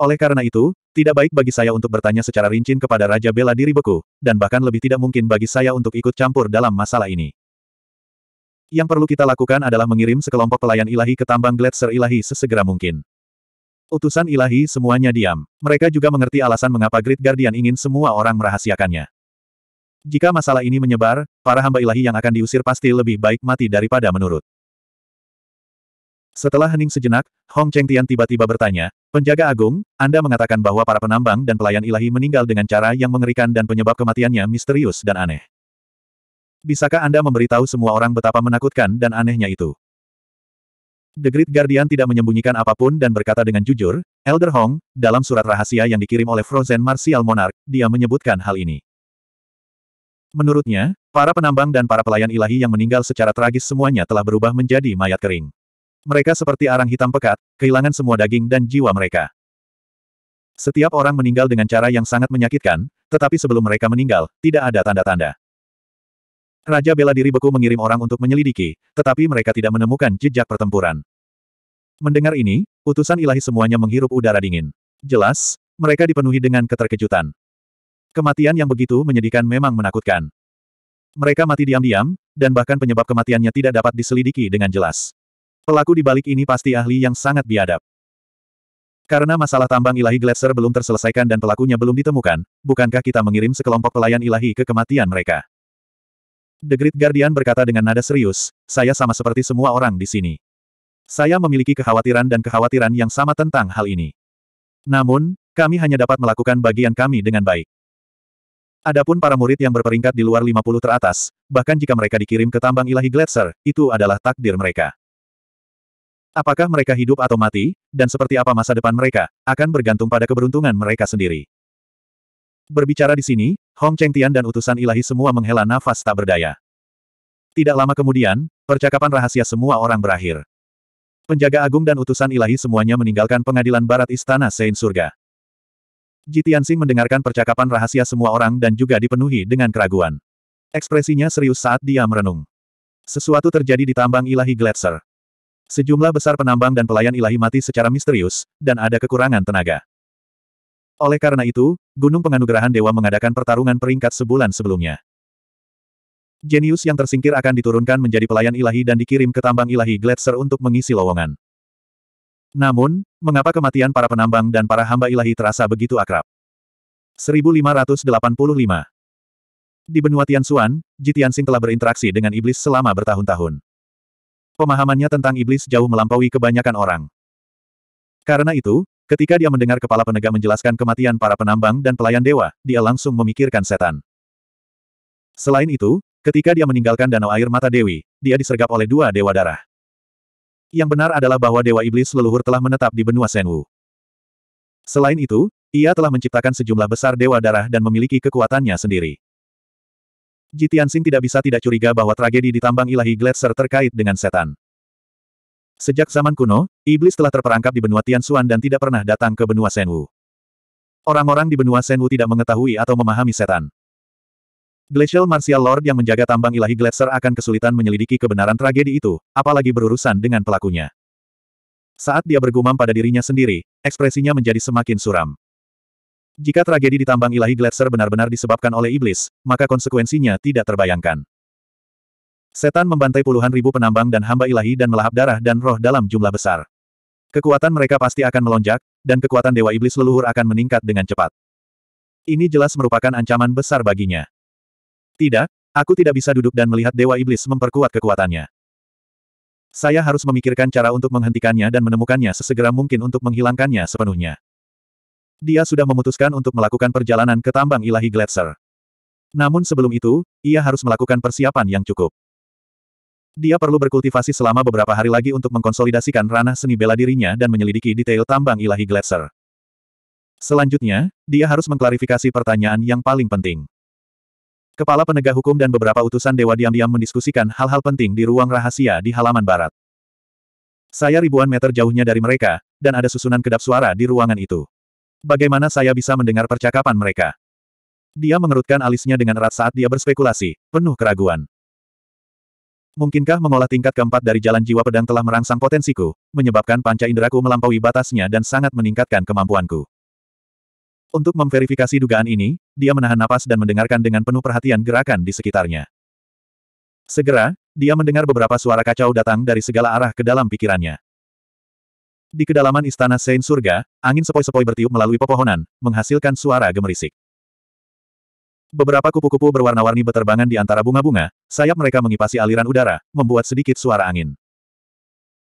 Oleh karena itu, tidak baik bagi saya untuk bertanya secara rinci kepada Raja Bela diri beku, dan bahkan lebih tidak mungkin bagi saya untuk ikut campur dalam masalah ini. Yang perlu kita lakukan adalah mengirim sekelompok pelayan ilahi ke tambang gletser ilahi sesegera mungkin. Utusan ilahi semuanya diam. Mereka juga mengerti alasan mengapa Great Guardian ingin semua orang merahasiakannya. Jika masalah ini menyebar, para hamba ilahi yang akan diusir pasti lebih baik mati daripada menurut. Setelah hening sejenak, Hong Cheng Tian tiba-tiba bertanya, Penjaga Agung, Anda mengatakan bahwa para penambang dan pelayan ilahi meninggal dengan cara yang mengerikan dan penyebab kematiannya misterius dan aneh. Bisakah Anda memberitahu semua orang betapa menakutkan dan anehnya itu? The Great Guardian tidak menyembunyikan apapun dan berkata dengan jujur, Elder Hong, dalam surat rahasia yang dikirim oleh Frozen Martial Monarch, dia menyebutkan hal ini. Menurutnya, para penambang dan para pelayan ilahi yang meninggal secara tragis semuanya telah berubah menjadi mayat kering. Mereka seperti arang hitam pekat, kehilangan semua daging dan jiwa mereka. Setiap orang meninggal dengan cara yang sangat menyakitkan, tetapi sebelum mereka meninggal, tidak ada tanda-tanda. Raja bela diri beku mengirim orang untuk menyelidiki, tetapi mereka tidak menemukan jejak pertempuran. Mendengar ini, utusan ilahi semuanya menghirup udara dingin. Jelas, mereka dipenuhi dengan keterkejutan. Kematian yang begitu menyedihkan memang menakutkan. Mereka mati diam-diam, dan bahkan penyebab kematiannya tidak dapat diselidiki dengan jelas. Pelaku di balik ini pasti ahli yang sangat biadab. Karena masalah tambang ilahi Gletser belum terselesaikan dan pelakunya belum ditemukan, bukankah kita mengirim sekelompok pelayan ilahi ke kematian mereka? The Great Guardian berkata dengan nada serius, saya sama seperti semua orang di sini. Saya memiliki kekhawatiran dan kekhawatiran yang sama tentang hal ini. Namun, kami hanya dapat melakukan bagian kami dengan baik. Adapun para murid yang berperingkat di luar 50 teratas, bahkan jika mereka dikirim ke tambang ilahi Gletser, itu adalah takdir mereka. Apakah mereka hidup atau mati, dan seperti apa masa depan mereka, akan bergantung pada keberuntungan mereka sendiri. Berbicara di sini, Hong Cheng Tian dan utusan ilahi semua menghela nafas tak berdaya. Tidak lama kemudian, percakapan rahasia semua orang berakhir. Penjaga agung dan utusan ilahi semuanya meninggalkan pengadilan barat istana Sein Surga. Jitiansing mendengarkan percakapan rahasia semua orang dan juga dipenuhi dengan keraguan. Ekspresinya serius saat dia merenung. Sesuatu terjadi di tambang ilahi Gletser. Sejumlah besar penambang dan pelayan ilahi mati secara misterius, dan ada kekurangan tenaga. Oleh karena itu, Gunung Penganugerahan Dewa mengadakan pertarungan peringkat sebulan sebelumnya. Jenius yang tersingkir akan diturunkan menjadi pelayan ilahi dan dikirim ke tambang ilahi Gletser untuk mengisi lowongan. Namun, mengapa kematian para penambang dan para hamba ilahi terasa begitu akrab? 1585 Di benua Tianxuan, Jitiansing telah berinteraksi dengan iblis selama bertahun-tahun. Pemahamannya tentang iblis jauh melampaui kebanyakan orang. Karena itu, ketika dia mendengar kepala penegak menjelaskan kematian para penambang dan pelayan dewa, dia langsung memikirkan setan. Selain itu, ketika dia meninggalkan danau air mata Dewi, dia disergap oleh dua dewa darah yang benar adalah bahwa Dewa Iblis leluhur telah menetap di benua Senwu. Selain itu, ia telah menciptakan sejumlah besar Dewa Darah dan memiliki kekuatannya sendiri. Jitiansing tidak bisa tidak curiga bahwa tragedi di tambang ilahi Gletser terkait dengan setan. Sejak zaman kuno, iblis telah terperangkap di benua Tianxuan dan tidak pernah datang ke benua Senwu. Orang-orang di benua Senwu tidak mengetahui atau memahami setan. Glacial Martial Lord yang menjaga tambang ilahi Gletser akan kesulitan menyelidiki kebenaran tragedi itu, apalagi berurusan dengan pelakunya. Saat dia bergumam pada dirinya sendiri, ekspresinya menjadi semakin suram. Jika tragedi di tambang ilahi Gletser benar-benar disebabkan oleh iblis, maka konsekuensinya tidak terbayangkan. Setan membantai puluhan ribu penambang dan hamba ilahi dan melahap darah dan roh dalam jumlah besar. Kekuatan mereka pasti akan melonjak, dan kekuatan Dewa Iblis leluhur akan meningkat dengan cepat. Ini jelas merupakan ancaman besar baginya. Tidak, aku tidak bisa duduk dan melihat Dewa Iblis memperkuat kekuatannya. Saya harus memikirkan cara untuk menghentikannya dan menemukannya sesegera mungkin untuk menghilangkannya sepenuhnya. Dia sudah memutuskan untuk melakukan perjalanan ke tambang ilahi Gletser. Namun sebelum itu, ia harus melakukan persiapan yang cukup. Dia perlu berkultivasi selama beberapa hari lagi untuk mengkonsolidasikan ranah seni bela dirinya dan menyelidiki detail tambang ilahi Gletser. Selanjutnya, dia harus mengklarifikasi pertanyaan yang paling penting. Kepala penegak hukum dan beberapa utusan dewa diam-diam mendiskusikan hal-hal penting di ruang rahasia di halaman barat. Saya ribuan meter jauhnya dari mereka, dan ada susunan kedap suara di ruangan itu. Bagaimana saya bisa mendengar percakapan mereka? Dia mengerutkan alisnya dengan erat saat dia berspekulasi, penuh keraguan. Mungkinkah mengolah tingkat keempat dari jalan jiwa pedang telah merangsang potensiku, menyebabkan panca inderaku melampaui batasnya dan sangat meningkatkan kemampuanku? Untuk memverifikasi dugaan ini, dia menahan napas dan mendengarkan dengan penuh perhatian gerakan di sekitarnya. Segera, dia mendengar beberapa suara kacau datang dari segala arah ke dalam pikirannya. Di kedalaman istana Saint Surga, angin sepoi-sepoi bertiup melalui pepohonan, menghasilkan suara gemerisik. Beberapa kupu-kupu berwarna-warni beterbangan di antara bunga-bunga, sayap mereka mengipasi aliran udara, membuat sedikit suara angin.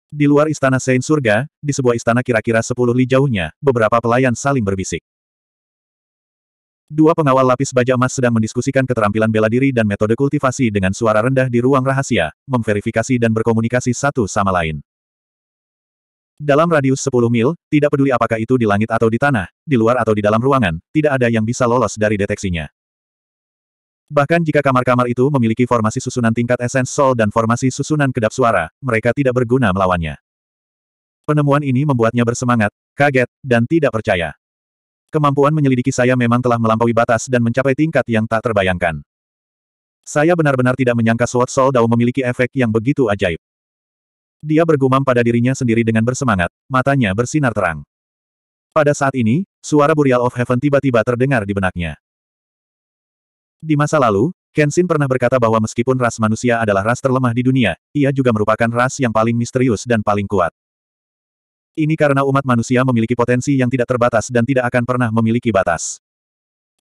Di luar istana Saint Surga, di sebuah istana kira-kira sepuluh li jauhnya, beberapa pelayan saling berbisik. Dua pengawal lapis baja emas sedang mendiskusikan keterampilan bela diri dan metode kultivasi dengan suara rendah di ruang rahasia, memverifikasi dan berkomunikasi satu sama lain. Dalam radius 10 mil, tidak peduli apakah itu di langit atau di tanah, di luar atau di dalam ruangan, tidak ada yang bisa lolos dari deteksinya. Bahkan jika kamar-kamar itu memiliki formasi susunan tingkat esens soul dan formasi susunan kedap suara, mereka tidak berguna melawannya. Penemuan ini membuatnya bersemangat, kaget, dan tidak percaya. Kemampuan menyelidiki saya memang telah melampaui batas dan mencapai tingkat yang tak terbayangkan. Saya benar-benar tidak menyangka Sword Soul Dao memiliki efek yang begitu ajaib. Dia bergumam pada dirinya sendiri dengan bersemangat, matanya bersinar terang. Pada saat ini, suara Burial of Heaven tiba-tiba terdengar di benaknya. Di masa lalu, Kenshin pernah berkata bahwa meskipun ras manusia adalah ras terlemah di dunia, ia juga merupakan ras yang paling misterius dan paling kuat. Ini karena umat manusia memiliki potensi yang tidak terbatas dan tidak akan pernah memiliki batas.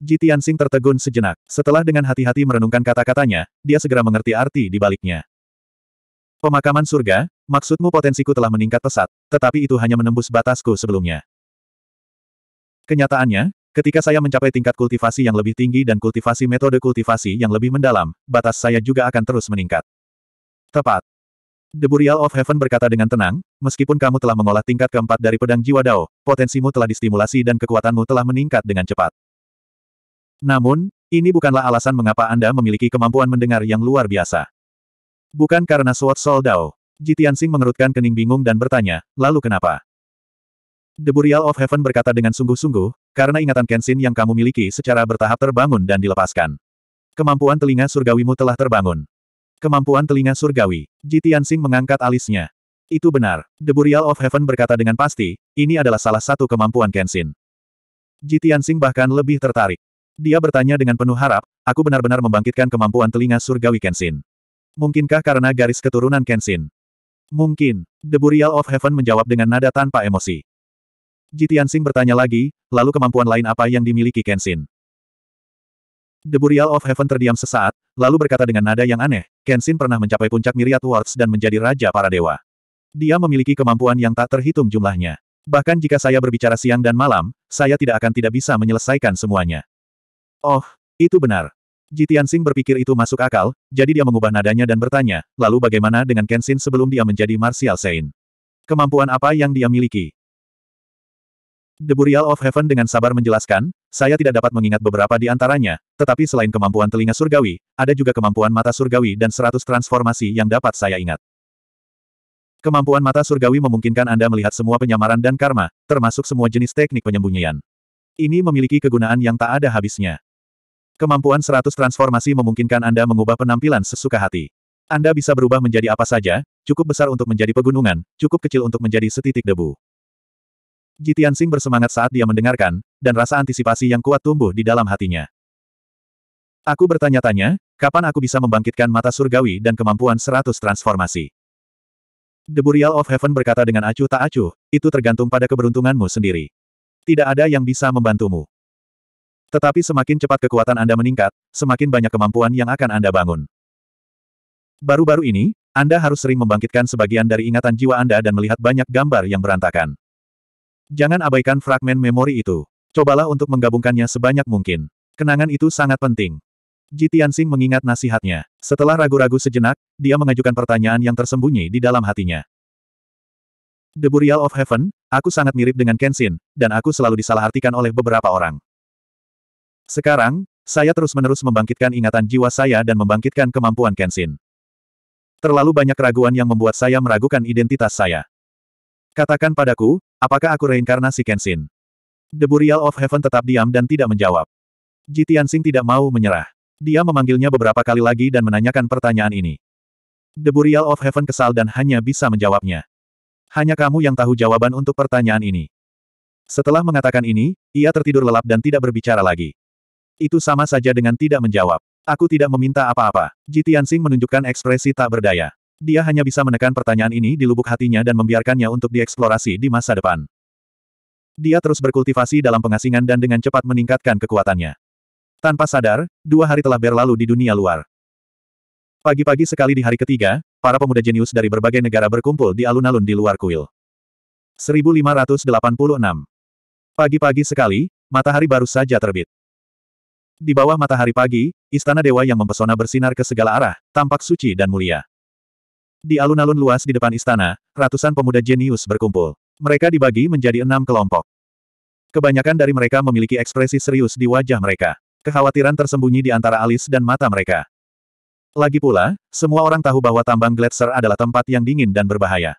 Jitian tertegun sejenak. Setelah dengan hati-hati merenungkan kata-katanya, dia segera mengerti arti di baliknya. Pemakaman surga, maksudmu potensiku telah meningkat pesat, tetapi itu hanya menembus batasku sebelumnya. Kenyataannya, ketika saya mencapai tingkat kultivasi yang lebih tinggi dan kultivasi metode kultivasi yang lebih mendalam, batas saya juga akan terus meningkat. Tepat, The Burial of Heaven berkata dengan tenang, meskipun kamu telah mengolah tingkat keempat dari pedang jiwa Dao, potensimu telah distimulasi dan kekuatanmu telah meningkat dengan cepat. Namun, ini bukanlah alasan mengapa Anda memiliki kemampuan mendengar yang luar biasa. Bukan karena Sword Soul Dao. Sing mengerutkan kening bingung dan bertanya, lalu kenapa? The Burial of Heaven berkata dengan sungguh-sungguh, karena ingatan Kenshin yang kamu miliki secara bertahap terbangun dan dilepaskan. Kemampuan telinga surgawimu telah terbangun. Kemampuan telinga surgawi. Jitian Sing mengangkat alisnya. Itu benar. The Burial of Heaven berkata dengan pasti, ini adalah salah satu kemampuan Kenshin. Jitian Sing bahkan lebih tertarik. Dia bertanya dengan penuh harap, aku benar-benar membangkitkan kemampuan telinga surgawi Kenshin. Mungkinkah karena garis keturunan Kenshin? Mungkin. The Burial of Heaven menjawab dengan nada tanpa emosi. Jitian Sing bertanya lagi, lalu kemampuan lain apa yang dimiliki Kenshin? The Burial of Heaven terdiam sesaat, lalu berkata dengan nada yang aneh, Kenshin pernah mencapai puncak Myriad Worlds dan menjadi Raja para Dewa. Dia memiliki kemampuan yang tak terhitung jumlahnya. Bahkan jika saya berbicara siang dan malam, saya tidak akan tidak bisa menyelesaikan semuanya. Oh, itu benar. Jitian Sing berpikir itu masuk akal, jadi dia mengubah nadanya dan bertanya, lalu bagaimana dengan Kenshin sebelum dia menjadi Martial Saint? Kemampuan apa yang dia miliki? The Burial of Heaven dengan sabar menjelaskan, saya tidak dapat mengingat beberapa di antaranya, tetapi selain kemampuan telinga surgawi, ada juga kemampuan mata surgawi dan seratus transformasi yang dapat saya ingat. Kemampuan mata surgawi memungkinkan Anda melihat semua penyamaran dan karma, termasuk semua jenis teknik penyembunyian. Ini memiliki kegunaan yang tak ada habisnya. Kemampuan seratus transformasi memungkinkan Anda mengubah penampilan sesuka hati. Anda bisa berubah menjadi apa saja, cukup besar untuk menjadi pegunungan, cukup kecil untuk menjadi setitik debu. Jitian Sing bersemangat saat dia mendengarkan, dan rasa antisipasi yang kuat tumbuh di dalam hatinya. Aku bertanya-tanya, kapan aku bisa membangkitkan mata surgawi dan kemampuan seratus transformasi? The Burial of Heaven berkata dengan acuh tak acuh, itu tergantung pada keberuntunganmu sendiri. Tidak ada yang bisa membantumu. Tetapi semakin cepat kekuatan Anda meningkat, semakin banyak kemampuan yang akan Anda bangun. Baru-baru ini, Anda harus sering membangkitkan sebagian dari ingatan jiwa Anda dan melihat banyak gambar yang berantakan. Jangan abaikan fragmen memori itu. Cobalah untuk menggabungkannya sebanyak mungkin. Kenangan itu sangat penting. Ji Tianxing mengingat nasihatnya. Setelah ragu-ragu sejenak, dia mengajukan pertanyaan yang tersembunyi di dalam hatinya. The Burial of Heaven, aku sangat mirip dengan Kenshin, dan aku selalu disalahartikan oleh beberapa orang. Sekarang, saya terus-menerus membangkitkan ingatan jiwa saya dan membangkitkan kemampuan Kenshin. Terlalu banyak keraguan yang membuat saya meragukan identitas saya. Katakan padaku, Apakah aku reinkarnasi Kenshin? The Burial of Heaven tetap diam dan tidak menjawab. Ji Tianxing tidak mau menyerah. Dia memanggilnya beberapa kali lagi dan menanyakan pertanyaan ini. The Burial of Heaven kesal dan hanya bisa menjawabnya. Hanya kamu yang tahu jawaban untuk pertanyaan ini. Setelah mengatakan ini, ia tertidur lelap dan tidak berbicara lagi. Itu sama saja dengan tidak menjawab. Aku tidak meminta apa-apa. Ji Tianxing menunjukkan ekspresi tak berdaya. Dia hanya bisa menekan pertanyaan ini di lubuk hatinya dan membiarkannya untuk dieksplorasi di masa depan. Dia terus berkultivasi dalam pengasingan dan dengan cepat meningkatkan kekuatannya. Tanpa sadar, dua hari telah berlalu di dunia luar. Pagi-pagi sekali di hari ketiga, para pemuda jenius dari berbagai negara berkumpul di alun-alun di luar kuil. 1586 Pagi-pagi sekali, matahari baru saja terbit. Di bawah matahari pagi, istana dewa yang mempesona bersinar ke segala arah, tampak suci dan mulia. Di alun-alun luas di depan istana, ratusan pemuda jenius berkumpul. Mereka dibagi menjadi enam kelompok. Kebanyakan dari mereka memiliki ekspresi serius di wajah mereka. Kekhawatiran tersembunyi di antara alis dan mata mereka. Lagi pula, semua orang tahu bahwa tambang gletser adalah tempat yang dingin dan berbahaya.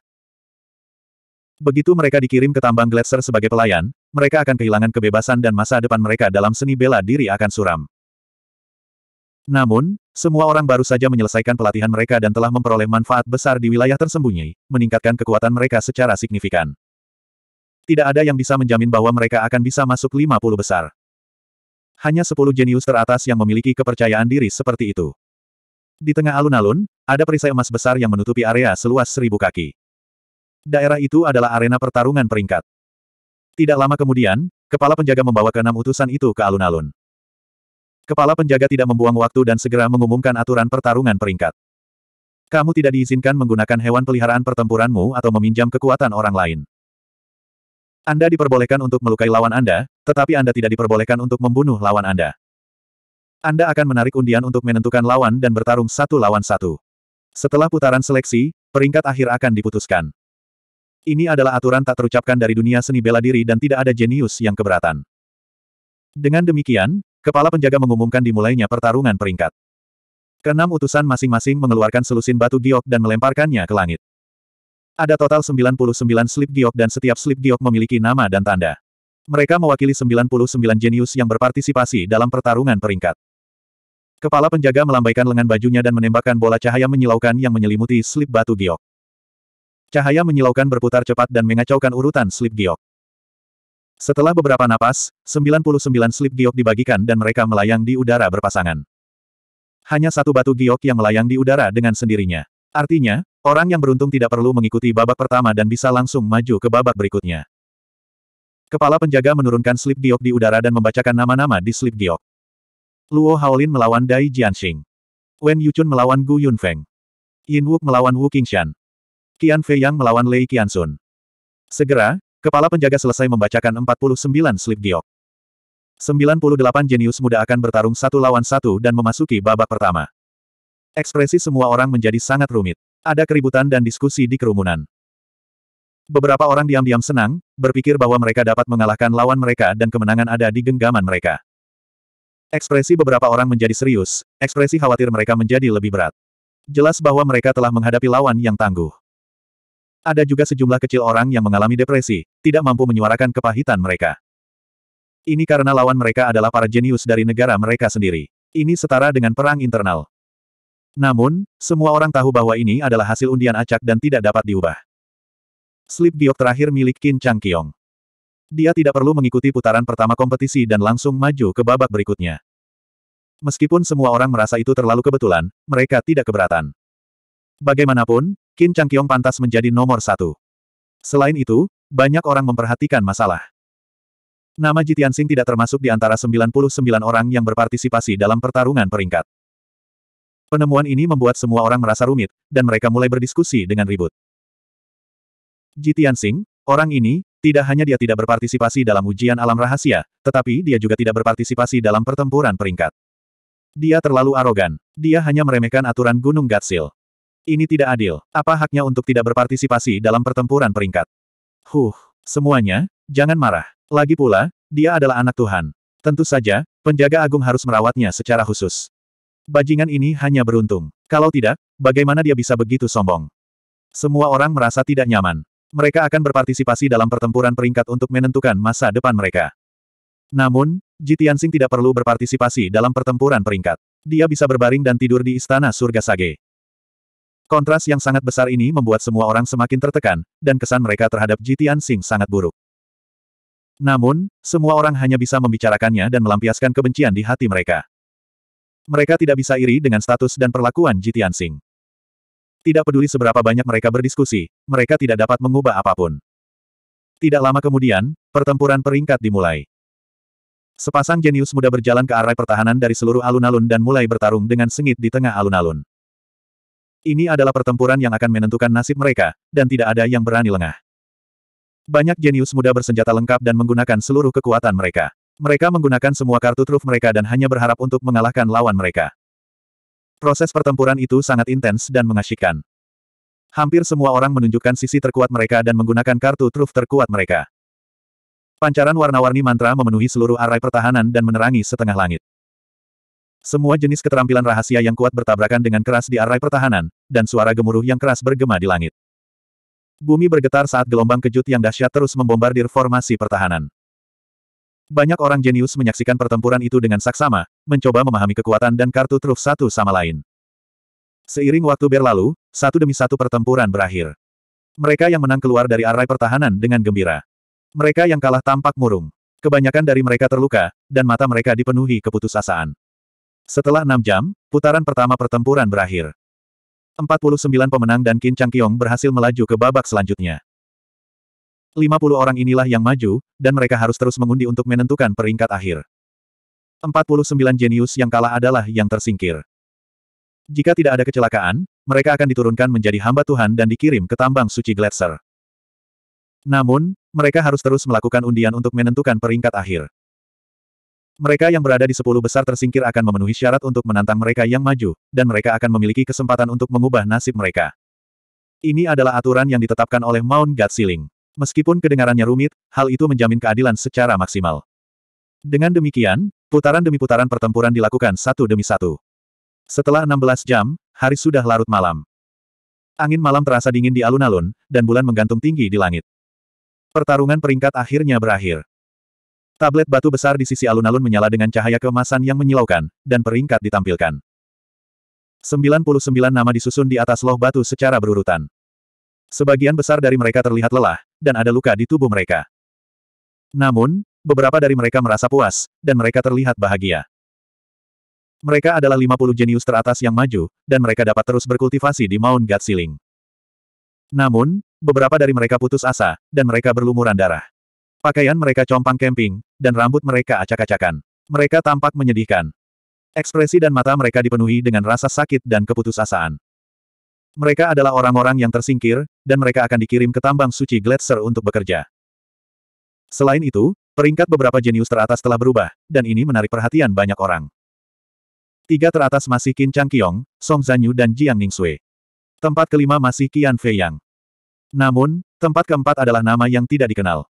Begitu mereka dikirim ke tambang gletser sebagai pelayan, mereka akan kehilangan kebebasan dan masa depan mereka dalam seni bela diri akan suram. Namun, semua orang baru saja menyelesaikan pelatihan mereka dan telah memperoleh manfaat besar di wilayah tersembunyi, meningkatkan kekuatan mereka secara signifikan. Tidak ada yang bisa menjamin bahwa mereka akan bisa masuk 50 besar. Hanya 10 jenius teratas yang memiliki kepercayaan diri seperti itu. Di tengah alun-alun, ada perisai emas besar yang menutupi area seluas seribu kaki. Daerah itu adalah arena pertarungan peringkat. Tidak lama kemudian, kepala penjaga membawa keenam utusan itu ke alun-alun. Kepala penjaga tidak membuang waktu dan segera mengumumkan aturan pertarungan peringkat. Kamu tidak diizinkan menggunakan hewan peliharaan pertempuranmu atau meminjam kekuatan orang lain. Anda diperbolehkan untuk melukai lawan Anda, tetapi Anda tidak diperbolehkan untuk membunuh lawan Anda. Anda akan menarik undian untuk menentukan lawan dan bertarung satu lawan satu. Setelah putaran seleksi, peringkat akhir akan diputuskan. Ini adalah aturan tak terucapkan dari dunia seni bela diri dan tidak ada jenius yang keberatan. Dengan demikian, Kepala penjaga mengumumkan dimulainya pertarungan peringkat. Keenam utusan masing-masing mengeluarkan selusin batu giok dan melemparkannya ke langit. Ada total 99 slip giok dan setiap slip giok memiliki nama dan tanda. Mereka mewakili 99 jenius yang berpartisipasi dalam pertarungan peringkat. Kepala penjaga melambaikan lengan bajunya dan menembakkan bola cahaya menyilaukan yang menyelimuti slip batu giok. Cahaya menyilaukan berputar cepat dan mengacaukan urutan slip giok. Setelah beberapa napas, 99 slip giok dibagikan dan mereka melayang di udara berpasangan. Hanya satu batu giok yang melayang di udara dengan sendirinya. Artinya, orang yang beruntung tidak perlu mengikuti babak pertama dan bisa langsung maju ke babak berikutnya. Kepala penjaga menurunkan slip giok di udara dan membacakan nama-nama di slip giok. Luo Haolin melawan Dai Jianxing. Wen Yuchun melawan Gu Yunfeng. Yin Wuk melawan Wu Qingshan. Qian Fei Yang melawan Lei Qiansun. Segera, Kepala penjaga selesai membacakan 49 slip giok. 98 jenius muda akan bertarung satu lawan satu dan memasuki babak pertama. Ekspresi semua orang menjadi sangat rumit. Ada keributan dan diskusi di kerumunan. Beberapa orang diam-diam senang, berpikir bahwa mereka dapat mengalahkan lawan mereka dan kemenangan ada di genggaman mereka. Ekspresi beberapa orang menjadi serius, ekspresi khawatir mereka menjadi lebih berat. Jelas bahwa mereka telah menghadapi lawan yang tangguh. Ada juga sejumlah kecil orang yang mengalami depresi, tidak mampu menyuarakan kepahitan mereka. Ini karena lawan mereka adalah para jenius dari negara mereka sendiri. Ini setara dengan perang internal. Namun, semua orang tahu bahwa ini adalah hasil undian acak dan tidak dapat diubah. Slip giok terakhir milik Qin Chang Kiong. Dia tidak perlu mengikuti putaran pertama kompetisi dan langsung maju ke babak berikutnya. Meskipun semua orang merasa itu terlalu kebetulan, mereka tidak keberatan. Bagaimanapun, Qin Changqiong pantas menjadi nomor satu. Selain itu, banyak orang memperhatikan masalah. Nama Jitian Sing tidak termasuk di antara 99 orang yang berpartisipasi dalam pertarungan peringkat. Penemuan ini membuat semua orang merasa rumit, dan mereka mulai berdiskusi dengan ribut. Jitian Sing, orang ini, tidak hanya dia tidak berpartisipasi dalam ujian alam rahasia, tetapi dia juga tidak berpartisipasi dalam pertempuran peringkat. Dia terlalu arogan. Dia hanya meremehkan aturan Gunung Gatsil. Ini tidak adil. Apa haknya untuk tidak berpartisipasi dalam pertempuran peringkat? Huh, semuanya, jangan marah. Lagi pula, dia adalah anak Tuhan. Tentu saja, penjaga agung harus merawatnya secara khusus. Bajingan ini hanya beruntung. Kalau tidak, bagaimana dia bisa begitu sombong? Semua orang merasa tidak nyaman. Mereka akan berpartisipasi dalam pertempuran peringkat untuk menentukan masa depan mereka. Namun, Jitiansing tidak perlu berpartisipasi dalam pertempuran peringkat. Dia bisa berbaring dan tidur di istana surga Sage. Kontras yang sangat besar ini membuat semua orang semakin tertekan, dan kesan mereka terhadap Jitian Sing sangat buruk. Namun, semua orang hanya bisa membicarakannya dan melampiaskan kebencian di hati mereka. Mereka tidak bisa iri dengan status dan perlakuan Jitian Sing. Tidak peduli seberapa banyak mereka berdiskusi, mereka tidak dapat mengubah apapun. Tidak lama kemudian, pertempuran peringkat dimulai. Sepasang jenius muda berjalan ke arah pertahanan dari seluruh alun-alun dan mulai bertarung dengan sengit di tengah alun-alun. Ini adalah pertempuran yang akan menentukan nasib mereka, dan tidak ada yang berani lengah. Banyak jenius muda bersenjata lengkap dan menggunakan seluruh kekuatan mereka. Mereka menggunakan semua kartu truf mereka dan hanya berharap untuk mengalahkan lawan mereka. Proses pertempuran itu sangat intens dan mengasyikkan. Hampir semua orang menunjukkan sisi terkuat mereka dan menggunakan kartu truf terkuat mereka. Pancaran warna-warni mantra memenuhi seluruh arai pertahanan dan menerangi setengah langit. Semua jenis keterampilan rahasia yang kuat bertabrakan dengan keras di arai pertahanan, dan suara gemuruh yang keras bergema di langit. Bumi bergetar saat gelombang kejut yang dahsyat terus membombardir formasi pertahanan. Banyak orang jenius menyaksikan pertempuran itu dengan saksama, mencoba memahami kekuatan dan kartu truf satu sama lain. Seiring waktu berlalu, satu demi satu pertempuran berakhir. Mereka yang menang keluar dari arai pertahanan dengan gembira. Mereka yang kalah tampak murung. Kebanyakan dari mereka terluka, dan mata mereka dipenuhi keputusasaan. Setelah enam jam, putaran pertama pertempuran berakhir. 49 pemenang dan Qin Changqiong berhasil melaju ke babak selanjutnya. 50 orang inilah yang maju, dan mereka harus terus mengundi untuk menentukan peringkat akhir. 49 jenius yang kalah adalah yang tersingkir. Jika tidak ada kecelakaan, mereka akan diturunkan menjadi hamba Tuhan dan dikirim ke tambang suci Gletser. Namun, mereka harus terus melakukan undian untuk menentukan peringkat akhir. Mereka yang berada di sepuluh besar tersingkir akan memenuhi syarat untuk menantang mereka yang maju, dan mereka akan memiliki kesempatan untuk mengubah nasib mereka. Ini adalah aturan yang ditetapkan oleh Mount God Ceiling. Meskipun kedengarannya rumit, hal itu menjamin keadilan secara maksimal. Dengan demikian, putaran demi putaran pertempuran dilakukan satu demi satu. Setelah 16 jam, hari sudah larut malam. Angin malam terasa dingin di alun-alun, dan bulan menggantung tinggi di langit. Pertarungan peringkat akhirnya berakhir. Tablet batu besar di sisi alun-alun menyala dengan cahaya kemasan yang menyilaukan, dan peringkat ditampilkan. 99 nama disusun di atas loh batu secara berurutan. Sebagian besar dari mereka terlihat lelah, dan ada luka di tubuh mereka. Namun, beberapa dari mereka merasa puas, dan mereka terlihat bahagia. Mereka adalah 50 jenius teratas yang maju, dan mereka dapat terus berkultivasi di Mount Gatsiling. Namun, beberapa dari mereka putus asa, dan mereka berlumuran darah. Pakaian mereka compang camping, dan rambut mereka acak-acakan. Mereka tampak menyedihkan. Ekspresi dan mata mereka dipenuhi dengan rasa sakit dan keputusasaan. Mereka adalah orang-orang yang tersingkir, dan mereka akan dikirim ke tambang suci Gletser untuk bekerja. Selain itu, peringkat beberapa jenius teratas telah berubah, dan ini menarik perhatian banyak orang. Tiga teratas masih Qin Chang Song Zanyu dan Jiang Sui. Tempat kelima masih Qian Fei Yang. Namun, tempat keempat adalah nama yang tidak dikenal.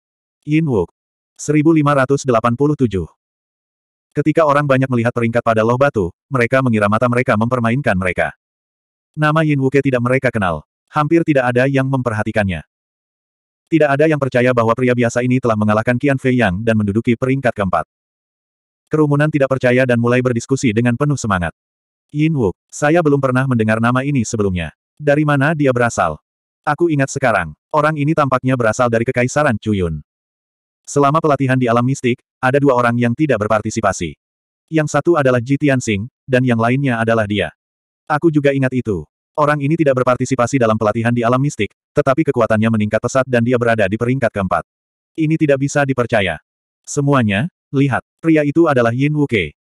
Yin Wook. 1587. Ketika orang banyak melihat peringkat pada loh batu, mereka mengira mata mereka mempermainkan mereka. Nama Yin Wuke tidak mereka kenal. Hampir tidak ada yang memperhatikannya. Tidak ada yang percaya bahwa pria biasa ini telah mengalahkan Qian Fei Yang dan menduduki peringkat keempat. Kerumunan tidak percaya dan mulai berdiskusi dengan penuh semangat. Yin Wuk, saya belum pernah mendengar nama ini sebelumnya. Dari mana dia berasal? Aku ingat sekarang, orang ini tampaknya berasal dari Kekaisaran Cuyun. Selama pelatihan di alam mistik, ada dua orang yang tidak berpartisipasi. Yang satu adalah Ji Tianxing, dan yang lainnya adalah dia. Aku juga ingat itu. Orang ini tidak berpartisipasi dalam pelatihan di alam mistik, tetapi kekuatannya meningkat pesat dan dia berada di peringkat keempat. Ini tidak bisa dipercaya. Semuanya, lihat, pria itu adalah Yin Wuke.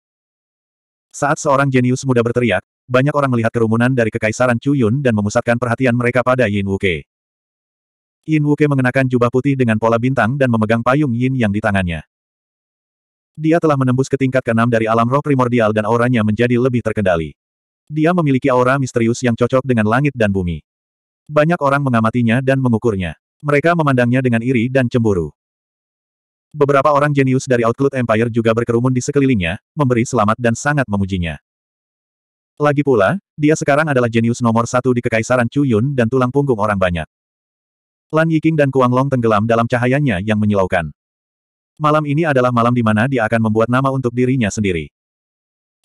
Saat seorang jenius muda berteriak, banyak orang melihat kerumunan dari kekaisaran Chu Yun dan memusatkan perhatian mereka pada Yin Wuke. Yin Wuke mengenakan jubah putih dengan pola bintang dan memegang payung Yin yang di tangannya. Dia telah menembus ke tingkat keenam dari alam roh primordial dan auranya menjadi lebih terkendali. Dia memiliki aura misterius yang cocok dengan langit dan bumi. Banyak orang mengamatinya dan mengukurnya. Mereka memandangnya dengan iri dan cemburu. Beberapa orang jenius dari Outcloud Empire juga berkerumun di sekelilingnya, memberi selamat dan sangat memujinya. Lagi pula, dia sekarang adalah jenius nomor satu di Kekaisaran Chu Yun dan tulang punggung orang banyak. Lan Yiking dan Kuang Long tenggelam dalam cahayanya yang menyilaukan. Malam ini adalah malam di mana dia akan membuat nama untuk dirinya sendiri.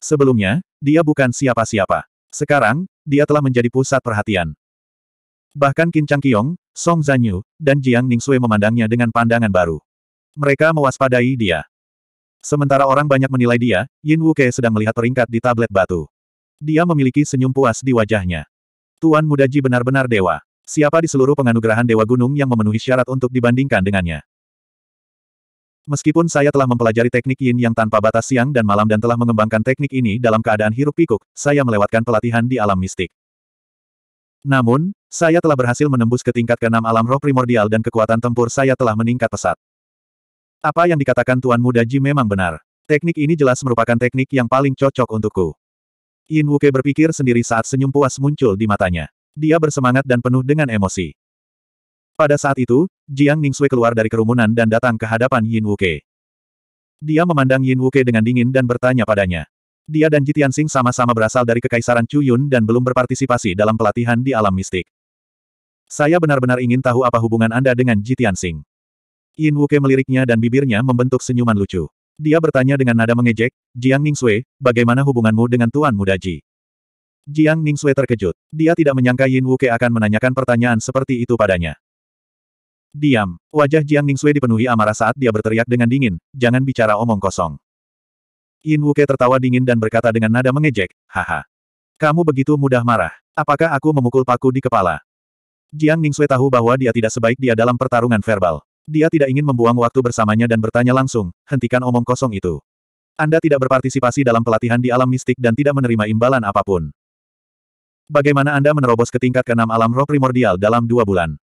Sebelumnya, dia bukan siapa-siapa. Sekarang, dia telah menjadi pusat perhatian. Bahkan Qin Chang Song Zanyu, dan Jiang Sui memandangnya dengan pandangan baru. Mereka mewaspadai dia. Sementara orang banyak menilai dia, Yin Wuke sedang melihat peringkat di tablet batu. Dia memiliki senyum puas di wajahnya. Tuan muda Ji benar-benar dewa. Siapa di seluruh penganugerahan Dewa Gunung yang memenuhi syarat untuk dibandingkan dengannya? Meskipun saya telah mempelajari teknik yin yang tanpa batas siang dan malam dan telah mengembangkan teknik ini dalam keadaan hiruk-pikuk, saya melewatkan pelatihan di alam mistik. Namun, saya telah berhasil menembus ke tingkat keenam alam roh primordial dan kekuatan tempur saya telah meningkat pesat. Apa yang dikatakan Tuan Muda Ji memang benar. Teknik ini jelas merupakan teknik yang paling cocok untukku. Yin Wuke berpikir sendiri saat senyum puas muncul di matanya. Dia bersemangat dan penuh dengan emosi. Pada saat itu, Jiang Ningxue keluar dari kerumunan dan datang ke hadapan Yin Wuke. Dia memandang Yin Wuke dengan dingin dan bertanya padanya. Dia dan Jitian Sing sama-sama berasal dari Kekaisaran Yun dan belum berpartisipasi dalam pelatihan di alam mistik. Saya benar-benar ingin tahu apa hubungan Anda dengan Jitian Sing. Yin Wuke meliriknya dan bibirnya membentuk senyuman lucu. Dia bertanya dengan nada mengejek, Jiang Ningxue, bagaimana hubunganmu dengan Tuan Muda Ji? Jiang Sui terkejut. Dia tidak menyangka Yin Wuke akan menanyakan pertanyaan seperti itu padanya. Diam. Wajah Jiang Sui dipenuhi amarah saat dia berteriak dengan dingin, jangan bicara omong kosong. Yin Wuke tertawa dingin dan berkata dengan nada mengejek, haha. Kamu begitu mudah marah. Apakah aku memukul paku di kepala? Jiang Sui tahu bahwa dia tidak sebaik dia dalam pertarungan verbal. Dia tidak ingin membuang waktu bersamanya dan bertanya langsung, hentikan omong kosong itu. Anda tidak berpartisipasi dalam pelatihan di alam mistik dan tidak menerima imbalan apapun. Bagaimana Anda menerobos ke tingkat keenam alam roh primordial dalam dua bulan?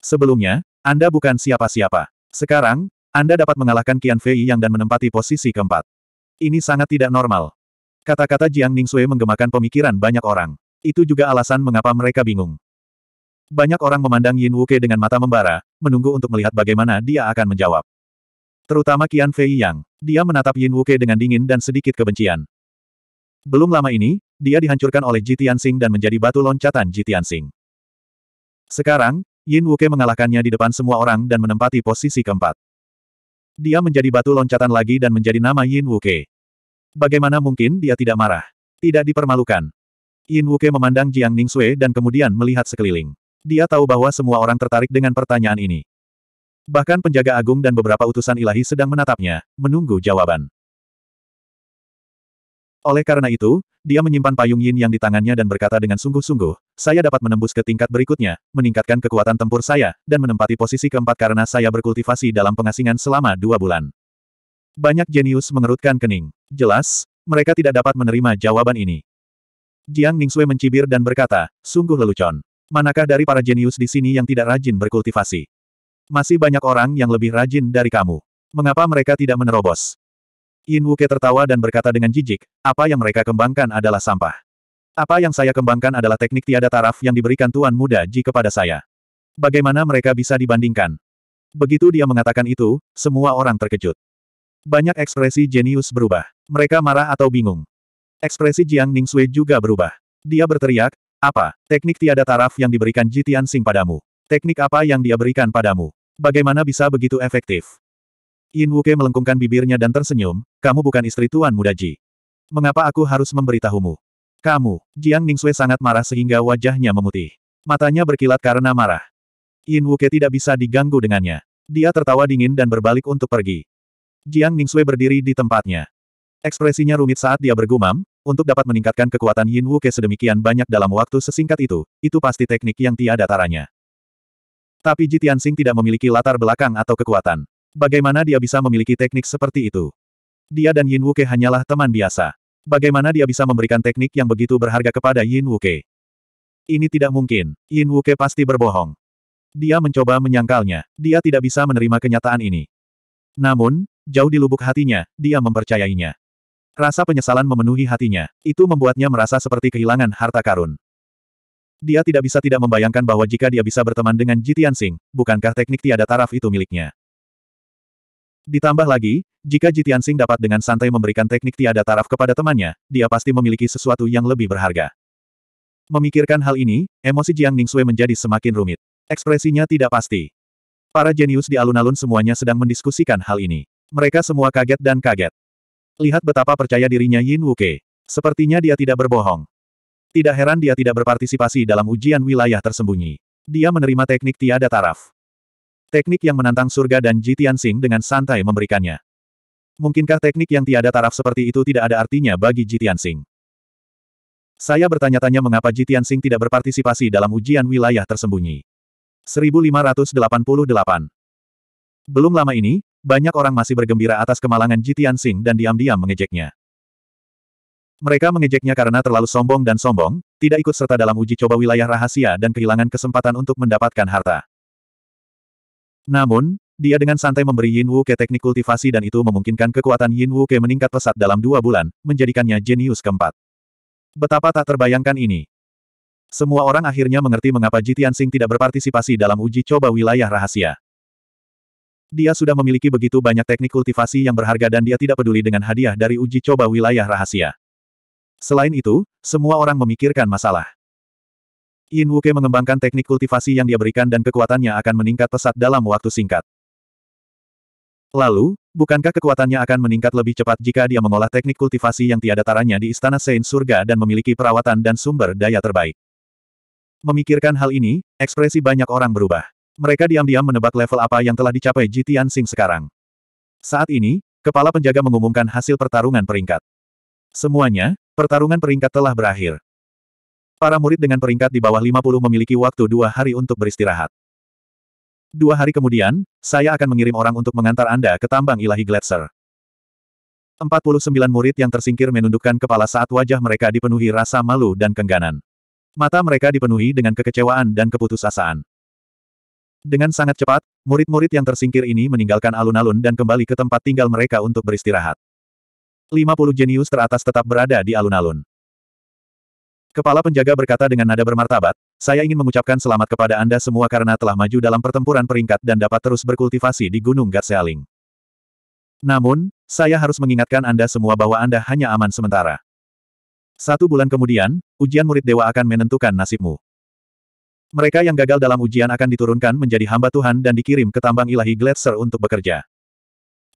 Sebelumnya, Anda bukan siapa-siapa. Sekarang, Anda dapat mengalahkan Qian Fei Yang dan menempati posisi keempat. Ini sangat tidak normal. Kata-kata Jiang Ningsue menggemakan pemikiran banyak orang. Itu juga alasan mengapa mereka bingung. Banyak orang memandang Yin Wuke dengan mata membara, menunggu untuk melihat bagaimana dia akan menjawab. Terutama Qian Fei Yang. Dia menatap Yin Wuke dengan dingin dan sedikit kebencian. Belum lama ini, dia dihancurkan oleh Ji Tianxing dan menjadi batu loncatan Ji Tianxing. Sekarang, Yin Wuke mengalahkannya di depan semua orang dan menempati posisi keempat. Dia menjadi batu loncatan lagi dan menjadi nama Yin Wuke. Bagaimana mungkin dia tidak marah? Tidak dipermalukan. Yin Wuke memandang Jiang Ning Sui dan kemudian melihat sekeliling. Dia tahu bahwa semua orang tertarik dengan pertanyaan ini. Bahkan penjaga agung dan beberapa utusan ilahi sedang menatapnya, menunggu jawaban. Oleh karena itu, dia menyimpan payung yin yang di tangannya dan berkata dengan sungguh-sungguh, saya dapat menembus ke tingkat berikutnya, meningkatkan kekuatan tempur saya, dan menempati posisi keempat karena saya berkultivasi dalam pengasingan selama dua bulan. Banyak jenius mengerutkan kening. Jelas, mereka tidak dapat menerima jawaban ini. Jiang Ningxue mencibir dan berkata, sungguh lelucon. Manakah dari para jenius di sini yang tidak rajin berkultivasi? Masih banyak orang yang lebih rajin dari kamu. Mengapa mereka tidak menerobos? Yin Wuke tertawa dan berkata dengan jijik, apa yang mereka kembangkan adalah sampah. Apa yang saya kembangkan adalah teknik tiada taraf yang diberikan Tuan Muda Ji kepada saya. Bagaimana mereka bisa dibandingkan? Begitu dia mengatakan itu, semua orang terkejut. Banyak ekspresi jenius berubah. Mereka marah atau bingung. Ekspresi Jiang Ning Sui juga berubah. Dia berteriak, apa, teknik tiada taraf yang diberikan Ji Sing padamu? Teknik apa yang dia berikan padamu? Bagaimana bisa begitu efektif? Yin Wuke melengkungkan bibirnya dan tersenyum, kamu bukan istri Tuan Muda Ji. Mengapa aku harus memberitahumu? Kamu, Jiang Ningxue sangat marah sehingga wajahnya memutih. Matanya berkilat karena marah. Yin Wuke tidak bisa diganggu dengannya. Dia tertawa dingin dan berbalik untuk pergi. Jiang Ningxue berdiri di tempatnya. Ekspresinya rumit saat dia bergumam, untuk dapat meningkatkan kekuatan Yin Wuke sedemikian banyak dalam waktu sesingkat itu, itu pasti teknik yang tiada taranya. Tapi Ji Tianxing tidak memiliki latar belakang atau kekuatan. Bagaimana dia bisa memiliki teknik seperti itu? Dia dan Yin Wuke hanyalah teman biasa. Bagaimana dia bisa memberikan teknik yang begitu berharga kepada Yin Wuke? Ini tidak mungkin. Yin Wuke pasti berbohong. Dia mencoba menyangkalnya. Dia tidak bisa menerima kenyataan ini. Namun, jauh di lubuk hatinya, dia mempercayainya. Rasa penyesalan memenuhi hatinya. Itu membuatnya merasa seperti kehilangan harta karun. Dia tidak bisa tidak membayangkan bahwa jika dia bisa berteman dengan Jitian Sing, bukankah teknik tiada taraf itu miliknya? Ditambah lagi, jika Jitian Sing dapat dengan santai memberikan teknik tiada taraf kepada temannya, dia pasti memiliki sesuatu yang lebih berharga. Memikirkan hal ini, emosi Jiang Ningxue menjadi semakin rumit. Ekspresinya tidak pasti. Para jenius di alun-alun semuanya sedang mendiskusikan hal ini. Mereka semua kaget dan kaget. Lihat betapa percaya dirinya Yin Wuke. Sepertinya dia tidak berbohong. Tidak heran dia tidak berpartisipasi dalam ujian wilayah tersembunyi. Dia menerima teknik tiada taraf. Teknik yang menantang surga dan Jitian Tianxing dengan santai memberikannya. Mungkinkah teknik yang tiada taraf seperti itu tidak ada artinya bagi Jitian Tianxing? Saya bertanya-tanya mengapa Jitian Tianxing tidak berpartisipasi dalam ujian wilayah tersembunyi. 1588 Belum lama ini, banyak orang masih bergembira atas kemalangan Jitian Tianxing dan diam-diam mengejeknya. Mereka mengejeknya karena terlalu sombong dan sombong, tidak ikut serta dalam uji coba wilayah rahasia dan kehilangan kesempatan untuk mendapatkan harta. Namun, dia dengan santai memberi Yin Wu Ke teknik kultivasi dan itu memungkinkan kekuatan Yin Wu Ke meningkat pesat dalam dua bulan, menjadikannya jenius keempat. Betapa tak terbayangkan ini. Semua orang akhirnya mengerti mengapa Jitian Sing tidak berpartisipasi dalam uji coba wilayah rahasia. Dia sudah memiliki begitu banyak teknik kultivasi yang berharga dan dia tidak peduli dengan hadiah dari uji coba wilayah rahasia. Selain itu, semua orang memikirkan masalah. Yin Wuke mengembangkan teknik kultivasi yang dia berikan dan kekuatannya akan meningkat pesat dalam waktu singkat. Lalu, bukankah kekuatannya akan meningkat lebih cepat jika dia mengolah teknik kultivasi yang tiada taranya di Istana Saint Surga dan memiliki perawatan dan sumber daya terbaik? Memikirkan hal ini, ekspresi banyak orang berubah. Mereka diam-diam menebak level apa yang telah dicapai Jitian Sing sekarang. Saat ini, kepala penjaga mengumumkan hasil pertarungan peringkat. Semuanya, pertarungan peringkat telah berakhir. Para murid dengan peringkat di bawah 50 memiliki waktu dua hari untuk beristirahat. Dua hari kemudian, saya akan mengirim orang untuk mengantar Anda ke tambang ilahi Gletser. 49 murid yang tersingkir menundukkan kepala saat wajah mereka dipenuhi rasa malu dan kengganan. Mata mereka dipenuhi dengan kekecewaan dan keputusasaan. Dengan sangat cepat, murid-murid yang tersingkir ini meninggalkan alun-alun dan kembali ke tempat tinggal mereka untuk beristirahat. 50 jenius teratas tetap berada di alun-alun. Kepala penjaga berkata dengan nada bermartabat, saya ingin mengucapkan selamat kepada Anda semua karena telah maju dalam pertempuran peringkat dan dapat terus berkultivasi di Gunung Gatsealing. Namun, saya harus mengingatkan Anda semua bahwa Anda hanya aman sementara. Satu bulan kemudian, ujian murid dewa akan menentukan nasibmu. Mereka yang gagal dalam ujian akan diturunkan menjadi hamba Tuhan dan dikirim ke tambang ilahi Gletser untuk bekerja.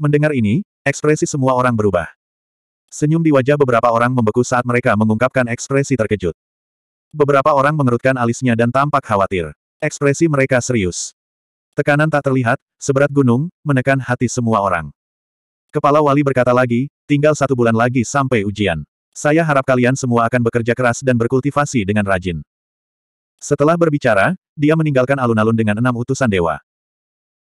Mendengar ini, ekspresi semua orang berubah. Senyum di wajah beberapa orang membeku saat mereka mengungkapkan ekspresi terkejut. Beberapa orang mengerutkan alisnya dan tampak khawatir. Ekspresi mereka serius. Tekanan tak terlihat, seberat gunung, menekan hati semua orang. Kepala wali berkata lagi, tinggal satu bulan lagi sampai ujian. Saya harap kalian semua akan bekerja keras dan berkultivasi dengan rajin. Setelah berbicara, dia meninggalkan alun-alun dengan enam utusan dewa.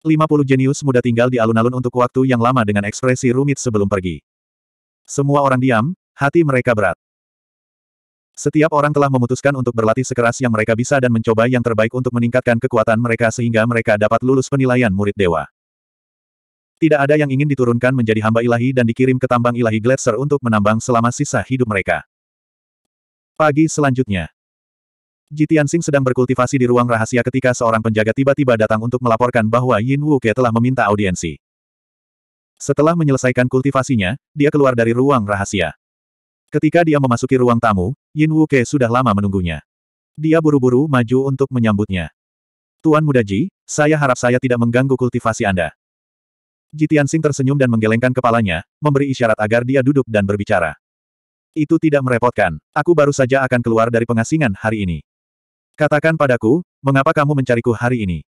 50 jenius muda tinggal di alun-alun untuk waktu yang lama dengan ekspresi rumit sebelum pergi. Semua orang diam, hati mereka berat. Setiap orang telah memutuskan untuk berlatih sekeras yang mereka bisa dan mencoba yang terbaik untuk meningkatkan kekuatan mereka sehingga mereka dapat lulus penilaian murid dewa. Tidak ada yang ingin diturunkan menjadi hamba ilahi dan dikirim ke tambang ilahi Gletser untuk menambang selama sisa hidup mereka. Pagi selanjutnya. Jitian Sing sedang berkultivasi di ruang rahasia ketika seorang penjaga tiba-tiba datang untuk melaporkan bahwa Yin Wu Ke telah meminta audiensi. Setelah menyelesaikan kultivasinya, dia keluar dari ruang rahasia. Ketika dia memasuki ruang tamu, Yin Wuke sudah lama menunggunya. Dia buru-buru maju untuk menyambutnya. Tuan Muda Ji, saya harap saya tidak mengganggu kultivasi Anda. Jitian Sing tersenyum dan menggelengkan kepalanya, memberi isyarat agar dia duduk dan berbicara. Itu tidak merepotkan, aku baru saja akan keluar dari pengasingan hari ini. Katakan padaku, mengapa kamu mencariku hari ini?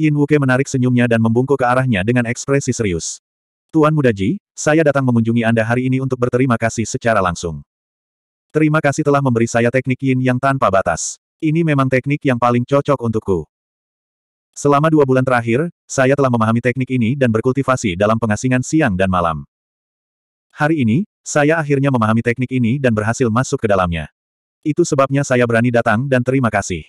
Yin Wuke menarik senyumnya dan membungkuk ke arahnya dengan ekspresi serius. Tuan Muda Ji, saya datang mengunjungi Anda hari ini untuk berterima kasih secara langsung. Terima kasih telah memberi saya teknik yin yang tanpa batas. Ini memang teknik yang paling cocok untukku. Selama dua bulan terakhir, saya telah memahami teknik ini dan berkultivasi dalam pengasingan siang dan malam. Hari ini, saya akhirnya memahami teknik ini dan berhasil masuk ke dalamnya. Itu sebabnya saya berani datang dan terima kasih.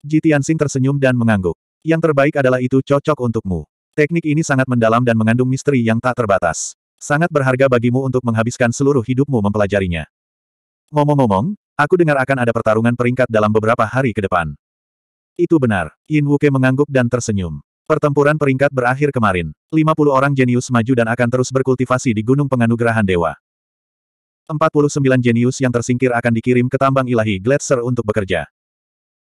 Jitian Sing tersenyum dan mengangguk. Yang terbaik adalah itu cocok untukmu. Teknik ini sangat mendalam dan mengandung misteri yang tak terbatas. Sangat berharga bagimu untuk menghabiskan seluruh hidupmu mempelajarinya. Ngomong-ngomong, aku dengar akan ada pertarungan peringkat dalam beberapa hari ke depan. Itu benar. Yin Wuke mengangguk dan tersenyum. Pertempuran peringkat berakhir kemarin. 50 orang jenius maju dan akan terus berkultivasi di Gunung Penganugerahan Dewa. 49 jenius yang tersingkir akan dikirim ke tambang ilahi Gletser untuk bekerja.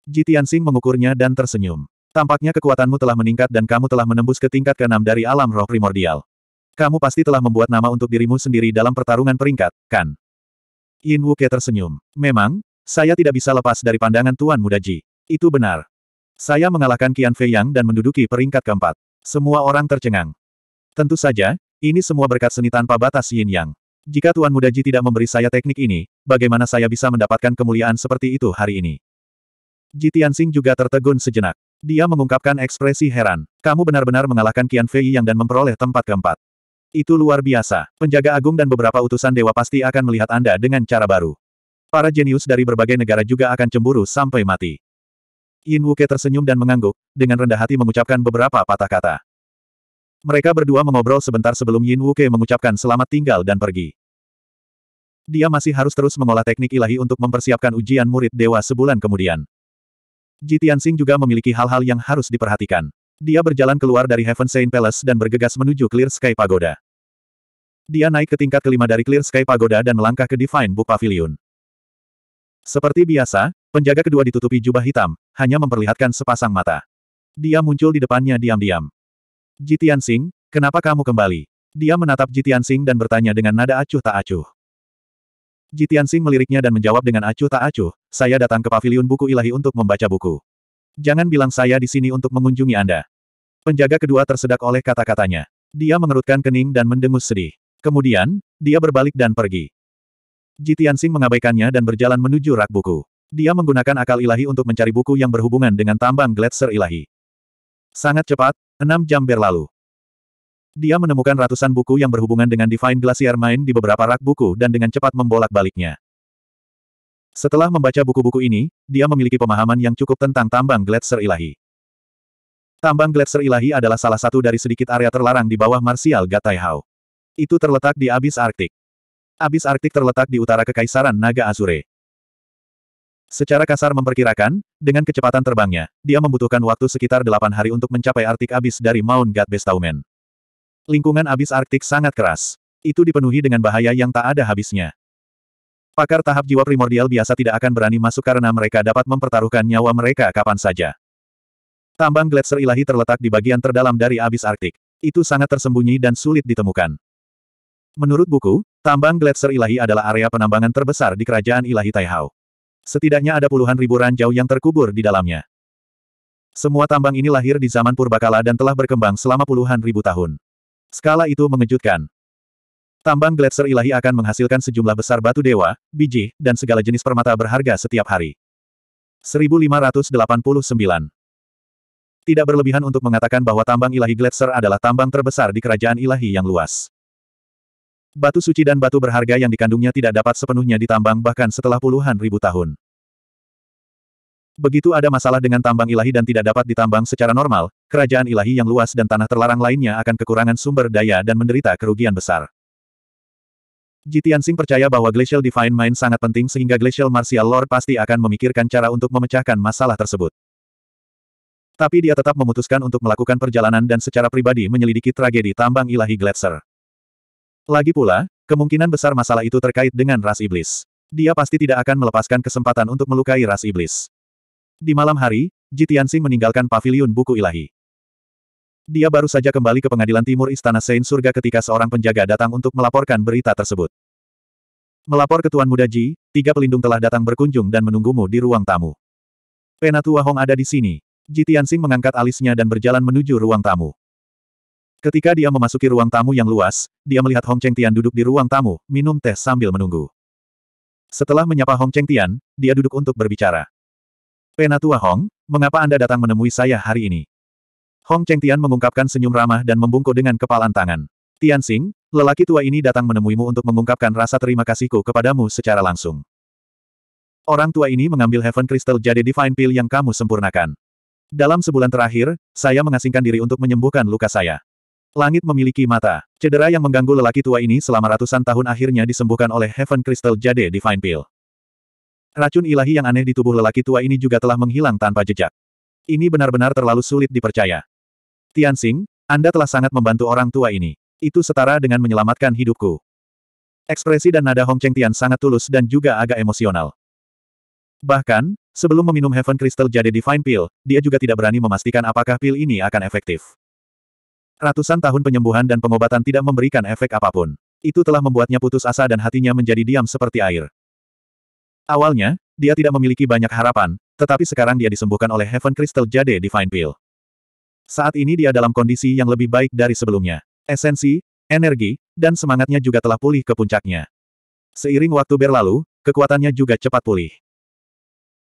Jitian Sing mengukurnya dan tersenyum. Tampaknya kekuatanmu telah meningkat dan kamu telah menembus ke tingkat ke-6 dari alam roh primordial. Kamu pasti telah membuat nama untuk dirimu sendiri dalam pertarungan peringkat, kan? Yin Wuke tersenyum. Memang, saya tidak bisa lepas dari pandangan Tuan Muda Ji. Itu benar. Saya mengalahkan Qian Fei Yang dan menduduki peringkat keempat. Semua orang tercengang. Tentu saja, ini semua berkat seni tanpa batas Yin Yang. Jika Tuan Muda Ji tidak memberi saya teknik ini, bagaimana saya bisa mendapatkan kemuliaan seperti itu hari ini? Ji Tianxing juga tertegun sejenak. Dia mengungkapkan ekspresi heran. Kamu benar-benar mengalahkan Qian Fei Yang dan memperoleh tempat keempat. Itu luar biasa. Penjaga agung dan beberapa utusan dewa pasti akan melihat Anda dengan cara baru. Para jenius dari berbagai negara juga akan cemburu sampai mati. Yin Wuke tersenyum dan mengangguk, dengan rendah hati mengucapkan beberapa patah kata. Mereka berdua mengobrol sebentar sebelum Yin Wuke mengucapkan selamat tinggal dan pergi. Dia masih harus terus mengolah teknik ilahi untuk mempersiapkan ujian murid dewa sebulan kemudian. Ji Tianxing juga memiliki hal-hal yang harus diperhatikan. Dia berjalan keluar dari Heaven Saint Palace dan bergegas menuju Clear Sky Pagoda. Dia naik ke tingkat kelima dari Clear Sky Pagoda dan melangkah ke Divine Book Pavilion. Seperti biasa, penjaga kedua ditutupi jubah hitam, hanya memperlihatkan sepasang mata. Dia muncul di depannya diam-diam. Ji Tianxing, kenapa kamu kembali? Dia menatap Ji Tianxing dan bertanya dengan nada acuh tak acuh. Jitian Sing meliriknya dan menjawab dengan acuh tak acuh, saya datang ke pavilion buku ilahi untuk membaca buku. Jangan bilang saya di sini untuk mengunjungi Anda. Penjaga kedua tersedak oleh kata-katanya. Dia mengerutkan kening dan mendengus sedih. Kemudian, dia berbalik dan pergi. Jitian Sing mengabaikannya dan berjalan menuju rak buku. Dia menggunakan akal ilahi untuk mencari buku yang berhubungan dengan tambang gletser ilahi. Sangat cepat, enam jam berlalu. Dia menemukan ratusan buku yang berhubungan dengan Divine Glacier Mine di beberapa rak buku dan dengan cepat membolak-baliknya. Setelah membaca buku-buku ini, dia memiliki pemahaman yang cukup tentang tambang gletser ilahi. Tambang gletser ilahi adalah salah satu dari sedikit area terlarang di bawah Marsial Gataihau. Itu terletak di Abis Arktik. Abis Arktik terletak di utara Kekaisaran Naga Azure. Secara kasar memperkirakan, dengan kecepatan terbangnya, dia membutuhkan waktu sekitar delapan hari untuk mencapai Arktik Abis dari Mount Gatbestaumen. Lingkungan abis Arktik sangat keras. Itu dipenuhi dengan bahaya yang tak ada habisnya. Pakar tahap jiwa primordial biasa tidak akan berani masuk karena mereka dapat mempertaruhkan nyawa mereka kapan saja. Tambang gletser ilahi terletak di bagian terdalam dari abis Arktik. Itu sangat tersembunyi dan sulit ditemukan. Menurut buku, tambang gletser ilahi adalah area penambangan terbesar di kerajaan ilahi Taihao. Setidaknya ada puluhan ribu ranjau yang terkubur di dalamnya. Semua tambang ini lahir di zaman purbakala dan telah berkembang selama puluhan ribu tahun. Skala itu mengejutkan. Tambang gletser ilahi akan menghasilkan sejumlah besar batu dewa, biji, dan segala jenis permata berharga setiap hari. 1589 Tidak berlebihan untuk mengatakan bahwa tambang ilahi gletser adalah tambang terbesar di kerajaan ilahi yang luas. Batu suci dan batu berharga yang dikandungnya tidak dapat sepenuhnya ditambang bahkan setelah puluhan ribu tahun. Begitu ada masalah dengan tambang ilahi dan tidak dapat ditambang secara normal, kerajaan ilahi yang luas dan tanah terlarang lainnya akan kekurangan sumber daya dan menderita kerugian besar. Jitiansing percaya bahwa Glacial Divine Mind sangat penting sehingga Glacial Martial Lord pasti akan memikirkan cara untuk memecahkan masalah tersebut. Tapi dia tetap memutuskan untuk melakukan perjalanan dan secara pribadi menyelidiki tragedi tambang ilahi Gletser. Lagi pula, kemungkinan besar masalah itu terkait dengan ras iblis. Dia pasti tidak akan melepaskan kesempatan untuk melukai ras iblis. Di malam hari, Ji Tianxing meninggalkan paviliun buku ilahi. Dia baru saja kembali ke pengadilan timur Istana Sein Surga ketika seorang penjaga datang untuk melaporkan berita tersebut. Melapor ke Tuan Muda Ji, tiga pelindung telah datang berkunjung dan menunggumu di ruang tamu. Penatua Hong ada di sini. Ji Tianxing mengangkat alisnya dan berjalan menuju ruang tamu. Ketika dia memasuki ruang tamu yang luas, dia melihat Hong Cheng Tian duduk di ruang tamu, minum teh sambil menunggu. Setelah menyapa Hong Cheng Tian, dia duduk untuk berbicara. Penatua Hong, mengapa Anda datang menemui saya hari ini? Hong Cheng Tian mengungkapkan senyum ramah dan membungkuk dengan kepalan tangan. Tian Tianxing, lelaki tua ini datang menemuimu untuk mengungkapkan rasa terima kasihku kepadamu secara langsung. Orang tua ini mengambil Heaven Crystal Jade Divine Pill yang kamu sempurnakan. Dalam sebulan terakhir, saya mengasingkan diri untuk menyembuhkan luka saya. Langit memiliki mata. Cedera yang mengganggu lelaki tua ini selama ratusan tahun akhirnya disembuhkan oleh Heaven Crystal Jade Divine Pill. Racun ilahi yang aneh di tubuh lelaki tua ini juga telah menghilang tanpa jejak. Ini benar-benar terlalu sulit dipercaya. Tianxing, Anda telah sangat membantu orang tua ini. Itu setara dengan menyelamatkan hidupku. Ekspresi dan nada Hong Cheng Tian sangat tulus dan juga agak emosional. Bahkan, sebelum meminum Heaven Crystal Jade Divine Pill, dia juga tidak berani memastikan apakah pil ini akan efektif. Ratusan tahun penyembuhan dan pengobatan tidak memberikan efek apapun. Itu telah membuatnya putus asa dan hatinya menjadi diam seperti air. Awalnya, dia tidak memiliki banyak harapan, tetapi sekarang dia disembuhkan oleh Heaven Crystal Jade Divine Pill. Saat ini dia dalam kondisi yang lebih baik dari sebelumnya. Esensi, energi, dan semangatnya juga telah pulih ke puncaknya. Seiring waktu berlalu, kekuatannya juga cepat pulih.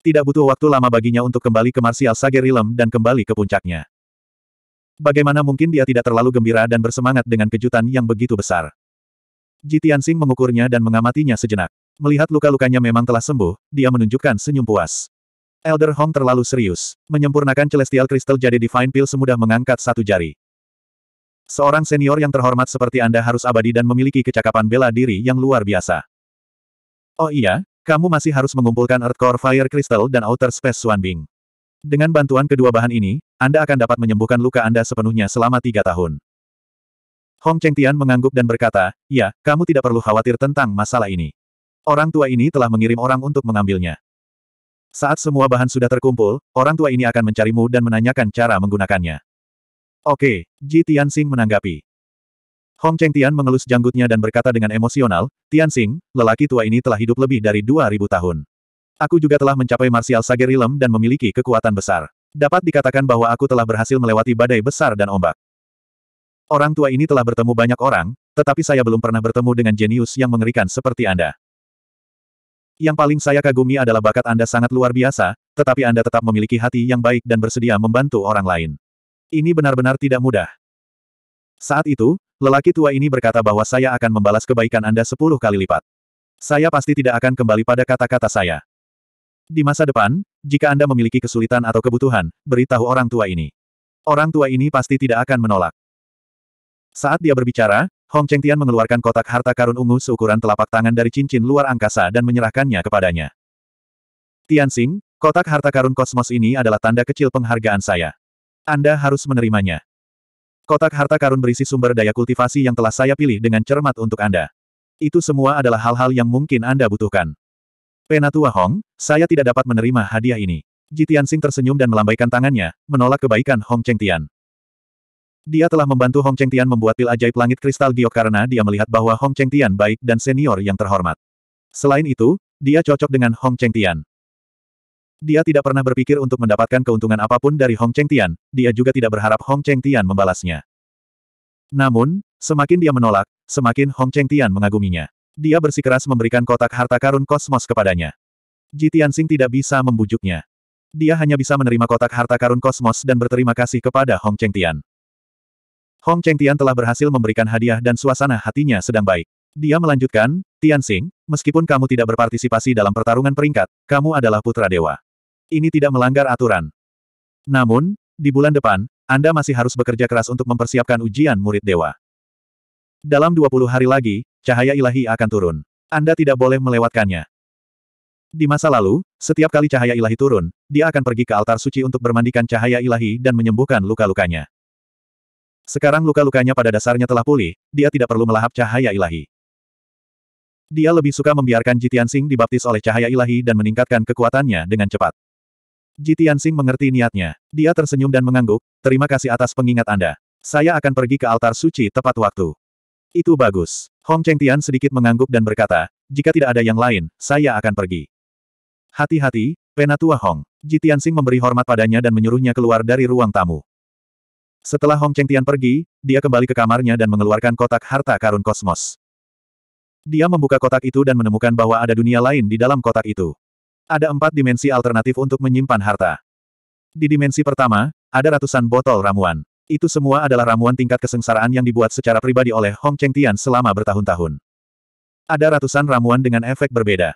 Tidak butuh waktu lama baginya untuk kembali ke Martial Sage Realm dan kembali ke puncaknya. Bagaimana mungkin dia tidak terlalu gembira dan bersemangat dengan kejutan yang begitu besar? Jitian Jitiansing mengukurnya dan mengamatinya sejenak. Melihat luka-lukanya memang telah sembuh, dia menunjukkan senyum puas. Elder Hong terlalu serius. Menyempurnakan Celestial Crystal jadi Divine Pill semudah mengangkat satu jari. Seorang senior yang terhormat seperti Anda harus abadi dan memiliki kecakapan bela diri yang luar biasa. Oh iya, kamu masih harus mengumpulkan Earth Core Fire Crystal dan Outer Space bing. Dengan bantuan kedua bahan ini, Anda akan dapat menyembuhkan luka Anda sepenuhnya selama tiga tahun. Hong Cheng Tian mengangguk dan berkata, ya, kamu tidak perlu khawatir tentang masalah ini. Orang tua ini telah mengirim orang untuk mengambilnya. Saat semua bahan sudah terkumpul, orang tua ini akan mencarimu dan menanyakan cara menggunakannya. Oke, Ji Tianxing menanggapi. Hong Cheng Tian mengelus janggutnya dan berkata dengan emosional, Tianxing, lelaki tua ini telah hidup lebih dari 2000 tahun. Aku juga telah mencapai martial sagerilem dan memiliki kekuatan besar. Dapat dikatakan bahwa aku telah berhasil melewati badai besar dan ombak. Orang tua ini telah bertemu banyak orang, tetapi saya belum pernah bertemu dengan jenius yang mengerikan seperti Anda. Yang paling saya kagumi adalah bakat Anda sangat luar biasa, tetapi Anda tetap memiliki hati yang baik dan bersedia membantu orang lain. Ini benar-benar tidak mudah. Saat itu, lelaki tua ini berkata bahwa saya akan membalas kebaikan Anda sepuluh kali lipat. Saya pasti tidak akan kembali pada kata-kata saya. Di masa depan, jika Anda memiliki kesulitan atau kebutuhan, beritahu orang tua ini. Orang tua ini pasti tidak akan menolak. Saat dia berbicara, Hong Cheng Tian mengeluarkan kotak harta karun ungu seukuran telapak tangan dari cincin luar angkasa dan menyerahkannya kepadanya. Tian Tianxing, kotak harta karun kosmos ini adalah tanda kecil penghargaan saya. Anda harus menerimanya. Kotak harta karun berisi sumber daya kultivasi yang telah saya pilih dengan cermat untuk Anda. Itu semua adalah hal-hal yang mungkin Anda butuhkan. Penatua Hong, saya tidak dapat menerima hadiah ini. Ji Tian Xing tersenyum dan melambaikan tangannya, menolak kebaikan Hong Cheng Tian. Dia telah membantu Hong Cheng Tian membuat pil ajaib langit kristal giok karena dia melihat bahwa Hong Cheng Tian baik dan senior yang terhormat. Selain itu, dia cocok dengan Hong Cheng Tian. Dia tidak pernah berpikir untuk mendapatkan keuntungan apapun dari Hong Cheng Tian, dia juga tidak berharap Hong Cheng Tian membalasnya. Namun, semakin dia menolak, semakin Hong Cheng Tian mengaguminya. Dia bersikeras memberikan kotak harta karun kosmos kepadanya. Ji Tianxing tidak bisa membujuknya. Dia hanya bisa menerima kotak harta karun kosmos dan berterima kasih kepada Hong Cheng Tian. Hong Cheng Tian telah berhasil memberikan hadiah dan suasana hatinya sedang baik. Dia melanjutkan, Tian Xing, meskipun kamu tidak berpartisipasi dalam pertarungan peringkat, kamu adalah putra dewa. Ini tidak melanggar aturan. Namun, di bulan depan, Anda masih harus bekerja keras untuk mempersiapkan ujian murid dewa. Dalam 20 hari lagi, cahaya ilahi akan turun. Anda tidak boleh melewatkannya. Di masa lalu, setiap kali cahaya ilahi turun, dia akan pergi ke altar suci untuk bermandikan cahaya ilahi dan menyembuhkan luka-lukanya. Sekarang luka-lukanya pada dasarnya telah pulih, dia tidak perlu melahap cahaya ilahi. Dia lebih suka membiarkan Jitian Sing dibaptis oleh cahaya ilahi dan meningkatkan kekuatannya dengan cepat. Jitian Sing mengerti niatnya. Dia tersenyum dan mengangguk, terima kasih atas pengingat Anda. Saya akan pergi ke altar suci tepat waktu. Itu bagus. Hong Cheng Tian sedikit mengangguk dan berkata, jika tidak ada yang lain, saya akan pergi. Hati-hati, Penatua Hong. Jitian Sing memberi hormat padanya dan menyuruhnya keluar dari ruang tamu. Setelah Hong Cheng Tian pergi, dia kembali ke kamarnya dan mengeluarkan kotak harta karun kosmos. Dia membuka kotak itu dan menemukan bahwa ada dunia lain di dalam kotak itu. Ada empat dimensi alternatif untuk menyimpan harta. Di dimensi pertama, ada ratusan botol ramuan. Itu semua adalah ramuan tingkat kesengsaraan yang dibuat secara pribadi oleh Hong Cheng Tian selama bertahun-tahun. Ada ratusan ramuan dengan efek berbeda.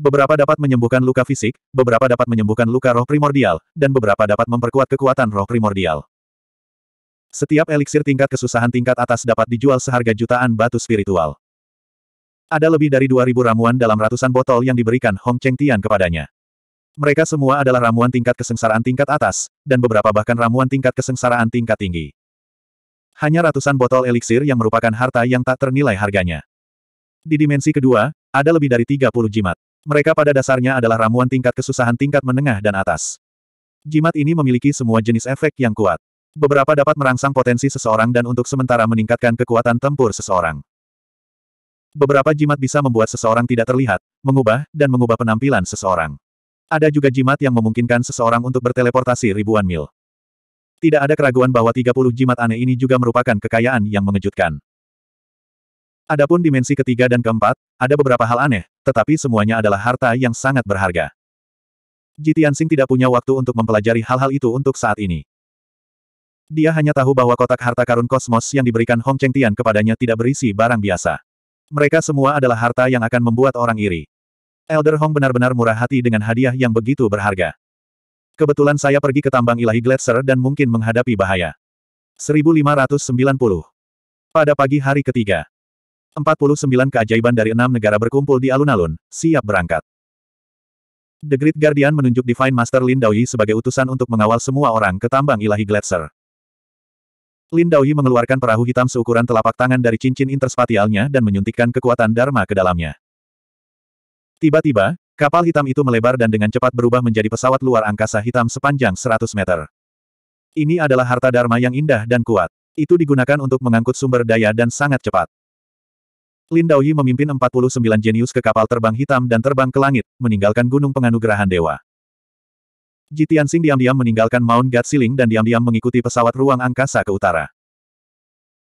Beberapa dapat menyembuhkan luka fisik, beberapa dapat menyembuhkan luka roh primordial, dan beberapa dapat memperkuat kekuatan roh primordial. Setiap eliksir tingkat kesusahan tingkat atas dapat dijual seharga jutaan batu spiritual. Ada lebih dari 2.000 ramuan dalam ratusan botol yang diberikan Hong Cheng Tian kepadanya. Mereka semua adalah ramuan tingkat kesengsaraan tingkat atas, dan beberapa bahkan ramuan tingkat kesengsaraan tingkat tinggi. Hanya ratusan botol eliksir yang merupakan harta yang tak ternilai harganya. Di dimensi kedua, ada lebih dari 30 jimat. Mereka pada dasarnya adalah ramuan tingkat kesusahan tingkat menengah dan atas. Jimat ini memiliki semua jenis efek yang kuat. Beberapa dapat merangsang potensi seseorang dan untuk sementara meningkatkan kekuatan tempur seseorang. Beberapa jimat bisa membuat seseorang tidak terlihat, mengubah, dan mengubah penampilan seseorang. Ada juga jimat yang memungkinkan seseorang untuk berteleportasi ribuan mil. Tidak ada keraguan bahwa 30 jimat aneh ini juga merupakan kekayaan yang mengejutkan. Adapun dimensi ketiga dan keempat, ada beberapa hal aneh, tetapi semuanya adalah harta yang sangat berharga. Jitian Sing tidak punya waktu untuk mempelajari hal-hal itu untuk saat ini. Dia hanya tahu bahwa kotak harta karun kosmos yang diberikan Hong Cheng Tian kepadanya tidak berisi barang biasa. Mereka semua adalah harta yang akan membuat orang iri. Elder Hong benar-benar murah hati dengan hadiah yang begitu berharga. Kebetulan saya pergi ke tambang ilahi Gletser dan mungkin menghadapi bahaya. 1590. Pada pagi hari ketiga. 49 keajaiban dari enam negara berkumpul di alun-alun, siap berangkat. The Great Guardian menunjuk Divine Master Lin Daoyi sebagai utusan untuk mengawal semua orang ke tambang ilahi Gletser. Lin Daoyi mengeluarkan perahu hitam seukuran telapak tangan dari cincin interspatialnya dan menyuntikkan kekuatan Dharma ke dalamnya. Tiba-tiba, kapal hitam itu melebar dan dengan cepat berubah menjadi pesawat luar angkasa hitam sepanjang 100 meter. Ini adalah harta Dharma yang indah dan kuat. Itu digunakan untuk mengangkut sumber daya dan sangat cepat. Lin Daoyi memimpin 49 jenius ke kapal terbang hitam dan terbang ke langit, meninggalkan gunung penganugerahan dewa. Jitian Sing diam-diam meninggalkan Mount siling dan diam-diam mengikuti pesawat ruang angkasa ke utara.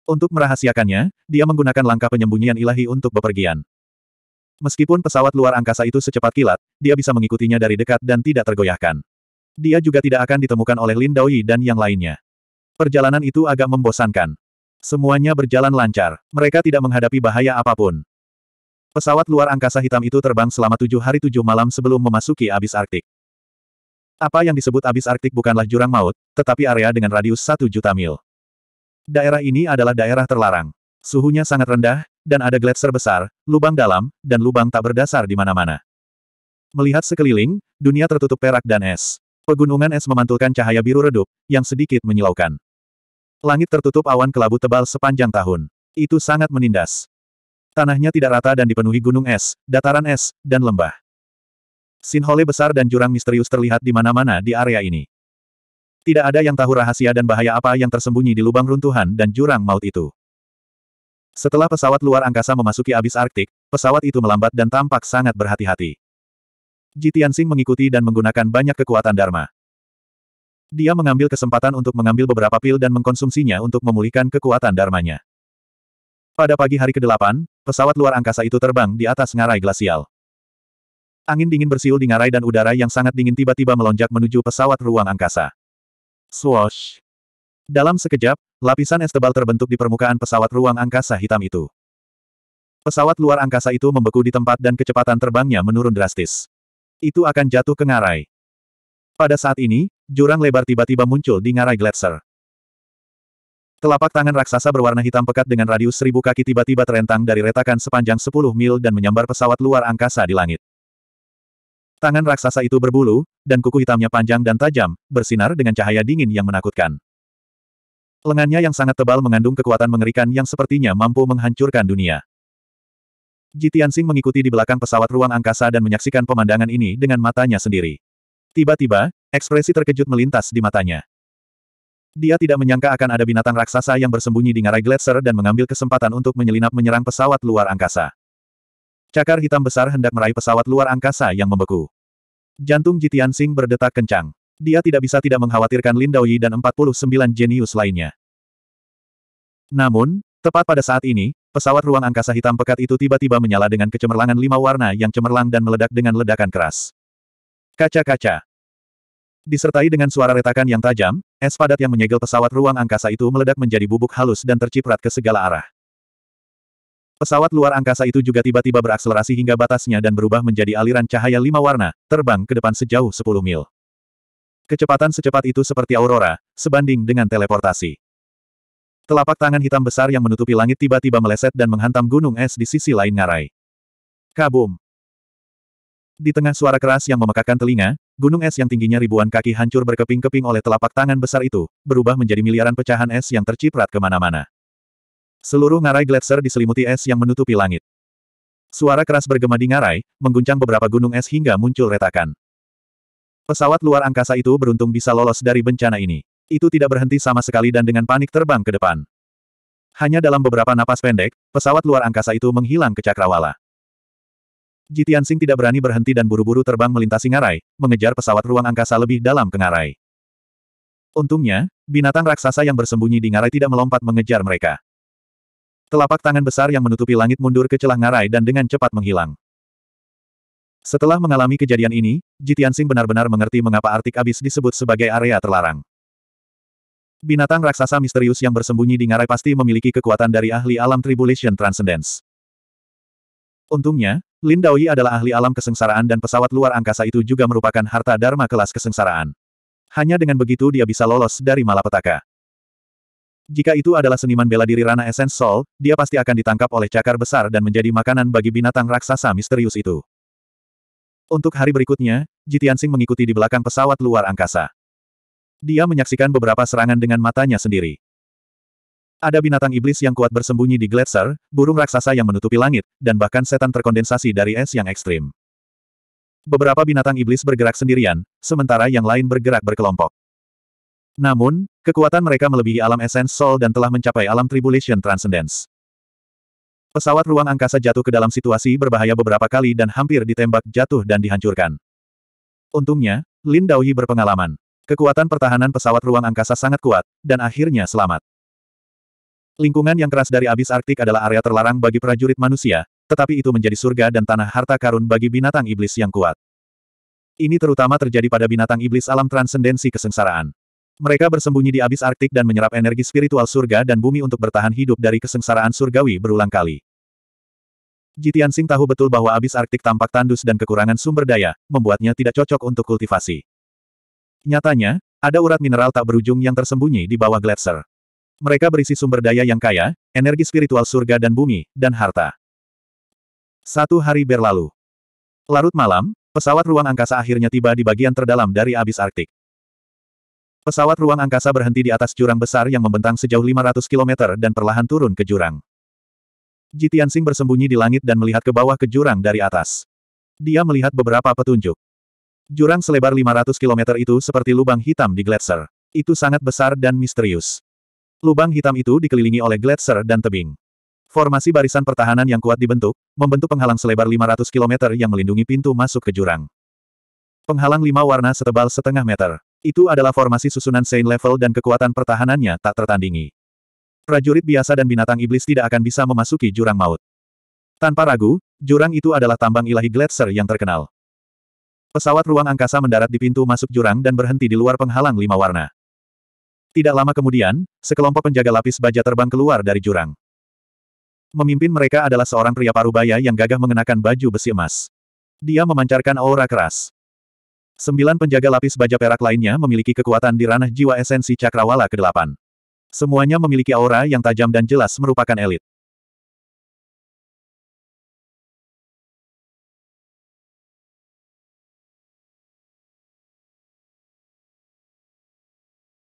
Untuk merahasiakannya, dia menggunakan langkah penyembunyian ilahi untuk bepergian. Meskipun pesawat luar angkasa itu secepat kilat, dia bisa mengikutinya dari dekat dan tidak tergoyahkan. Dia juga tidak akan ditemukan oleh Lin Daoyi dan yang lainnya. Perjalanan itu agak membosankan. Semuanya berjalan lancar. Mereka tidak menghadapi bahaya apapun. Pesawat luar angkasa hitam itu terbang selama tujuh hari tujuh malam sebelum memasuki abis Arktik. Apa yang disebut abis Arktik bukanlah jurang maut, tetapi area dengan radius 1 juta mil. Daerah ini adalah daerah terlarang. Suhunya sangat rendah, dan ada gletser besar, lubang dalam, dan lubang tak berdasar di mana-mana. Melihat sekeliling, dunia tertutup perak dan es. Pegunungan es memantulkan cahaya biru redup, yang sedikit menyilaukan. Langit tertutup awan kelabu tebal sepanjang tahun. Itu sangat menindas. Tanahnya tidak rata dan dipenuhi gunung es, dataran es, dan lembah. Sinhole besar dan jurang misterius terlihat di mana-mana di area ini. Tidak ada yang tahu rahasia dan bahaya apa yang tersembunyi di lubang runtuhan dan jurang maut itu. Setelah pesawat luar angkasa memasuki abis Arktik, pesawat itu melambat dan tampak sangat berhati-hati. Jitiansing mengikuti dan menggunakan banyak kekuatan Dharma. Dia mengambil kesempatan untuk mengambil beberapa pil dan mengkonsumsinya untuk memulihkan kekuatan Dharmanya. Pada pagi hari ke-8, pesawat luar angkasa itu terbang di atas ngarai glasial. Angin dingin bersiul di ngarai dan udara yang sangat dingin tiba-tiba melonjak menuju pesawat ruang angkasa. Swoosh! Dalam sekejap, lapisan es tebal terbentuk di permukaan pesawat ruang angkasa hitam itu. Pesawat luar angkasa itu membeku di tempat dan kecepatan terbangnya menurun drastis. Itu akan jatuh ke ngarai. Pada saat ini, jurang lebar tiba-tiba muncul di ngarai gletser. Telapak tangan raksasa berwarna hitam pekat dengan radius seribu kaki tiba-tiba terentang dari retakan sepanjang 10 mil dan menyambar pesawat luar angkasa di langit. Tangan raksasa itu berbulu, dan kuku hitamnya panjang dan tajam, bersinar dengan cahaya dingin yang menakutkan. Lengannya yang sangat tebal mengandung kekuatan mengerikan yang sepertinya mampu menghancurkan dunia. Jitian Singh mengikuti di belakang pesawat ruang angkasa dan menyaksikan pemandangan ini dengan matanya sendiri. Tiba-tiba, ekspresi terkejut melintas di matanya. Dia tidak menyangka akan ada binatang raksasa yang bersembunyi di ngarai gletser dan mengambil kesempatan untuk menyelinap menyerang pesawat luar angkasa. Cakar hitam besar hendak meraih pesawat luar angkasa yang membeku. Jantung Jitian Sing berdetak kencang. Dia tidak bisa tidak mengkhawatirkan Lin Daoyi dan 49 jenius lainnya. Namun, tepat pada saat ini, pesawat ruang angkasa hitam pekat itu tiba-tiba menyala dengan kecemerlangan lima warna yang cemerlang dan meledak dengan ledakan keras. Kaca-kaca. Disertai dengan suara retakan yang tajam, es padat yang menyegel pesawat ruang angkasa itu meledak menjadi bubuk halus dan terciprat ke segala arah. Pesawat luar angkasa itu juga tiba-tiba berakselerasi hingga batasnya dan berubah menjadi aliran cahaya lima warna, terbang ke depan sejauh 10 mil. Kecepatan secepat itu seperti aurora, sebanding dengan teleportasi. Telapak tangan hitam besar yang menutupi langit tiba-tiba meleset dan menghantam gunung es di sisi lain ngarai. Kabum! Di tengah suara keras yang memekakkan telinga, gunung es yang tingginya ribuan kaki hancur berkeping-keping oleh telapak tangan besar itu, berubah menjadi miliaran pecahan es yang terciprat kemana-mana. Seluruh ngarai gletser diselimuti es yang menutupi langit. Suara keras bergema di ngarai, mengguncang beberapa gunung es hingga muncul retakan. Pesawat luar angkasa itu beruntung bisa lolos dari bencana ini. Itu tidak berhenti sama sekali dan dengan panik terbang ke depan. Hanya dalam beberapa napas pendek, pesawat luar angkasa itu menghilang ke cakrawala. Jitian Singh tidak berani berhenti dan buru-buru terbang melintasi ngarai, mengejar pesawat ruang angkasa lebih dalam ke ngarai. Untungnya, binatang raksasa yang bersembunyi di ngarai tidak melompat mengejar mereka. Telapak tangan besar yang menutupi langit mundur ke celah ngarai dan dengan cepat menghilang. Setelah mengalami kejadian ini, Jitiansing benar-benar mengerti mengapa Artik Abis disebut sebagai area terlarang. Binatang raksasa misterius yang bersembunyi di ngarai pasti memiliki kekuatan dari ahli alam Tribulation Transcendence. Untungnya, Lin Daoyi adalah ahli alam kesengsaraan dan pesawat luar angkasa itu juga merupakan harta dharma kelas kesengsaraan. Hanya dengan begitu dia bisa lolos dari malapetaka. Jika itu adalah seniman bela diri Rana Essence Soul, dia pasti akan ditangkap oleh cakar besar dan menjadi makanan bagi binatang raksasa misterius itu. Untuk hari berikutnya, Jitiansing mengikuti di belakang pesawat luar angkasa. Dia menyaksikan beberapa serangan dengan matanya sendiri. Ada binatang iblis yang kuat bersembunyi di gletser, burung raksasa yang menutupi langit, dan bahkan setan terkondensasi dari es yang ekstrim. Beberapa binatang iblis bergerak sendirian, sementara yang lain bergerak berkelompok. Namun, kekuatan mereka melebihi alam Essence Soul dan telah mencapai alam Tribulation Transcendence. Pesawat ruang angkasa jatuh ke dalam situasi berbahaya beberapa kali dan hampir ditembak jatuh dan dihancurkan. Untungnya, Lin Daoyi berpengalaman. Kekuatan pertahanan pesawat ruang angkasa sangat kuat, dan akhirnya selamat. Lingkungan yang keras dari abis Arktik adalah area terlarang bagi prajurit manusia, tetapi itu menjadi surga dan tanah harta karun bagi binatang iblis yang kuat. Ini terutama terjadi pada binatang iblis alam transendensi kesengsaraan. Mereka bersembunyi di abis Arktik dan menyerap energi spiritual surga dan bumi untuk bertahan hidup dari kesengsaraan surgawi berulang kali. Jitian Sing tahu betul bahwa abis Arktik tampak tandus dan kekurangan sumber daya, membuatnya tidak cocok untuk kultivasi. Nyatanya, ada urat mineral tak berujung yang tersembunyi di bawah gletser. Mereka berisi sumber daya yang kaya, energi spiritual surga dan bumi, dan harta. Satu hari berlalu. Larut malam, pesawat ruang angkasa akhirnya tiba di bagian terdalam dari abis Arktik. Pesawat ruang angkasa berhenti di atas jurang besar yang membentang sejauh 500 km dan perlahan turun ke jurang. Ji Tianxing bersembunyi di langit dan melihat ke bawah ke jurang dari atas. Dia melihat beberapa petunjuk. Jurang selebar 500 km itu seperti lubang hitam di gletser. Itu sangat besar dan misterius. Lubang hitam itu dikelilingi oleh gletser dan tebing. Formasi barisan pertahanan yang kuat dibentuk, membentuk penghalang selebar 500 km yang melindungi pintu masuk ke jurang. Penghalang lima warna setebal setengah meter. Itu adalah formasi susunan Saint level dan kekuatan pertahanannya tak tertandingi. Prajurit biasa dan binatang iblis tidak akan bisa memasuki jurang maut. Tanpa ragu, jurang itu adalah tambang ilahi Gletser yang terkenal. Pesawat ruang angkasa mendarat di pintu masuk jurang dan berhenti di luar penghalang lima warna. Tidak lama kemudian, sekelompok penjaga lapis baja terbang keluar dari jurang. Memimpin mereka adalah seorang pria parubaya yang gagah mengenakan baju besi emas. Dia memancarkan aura keras. Sembilan penjaga lapis baja perak lainnya memiliki kekuatan di ranah jiwa esensi cakrawala ke-8. Semuanya memiliki aura yang tajam dan jelas merupakan elit.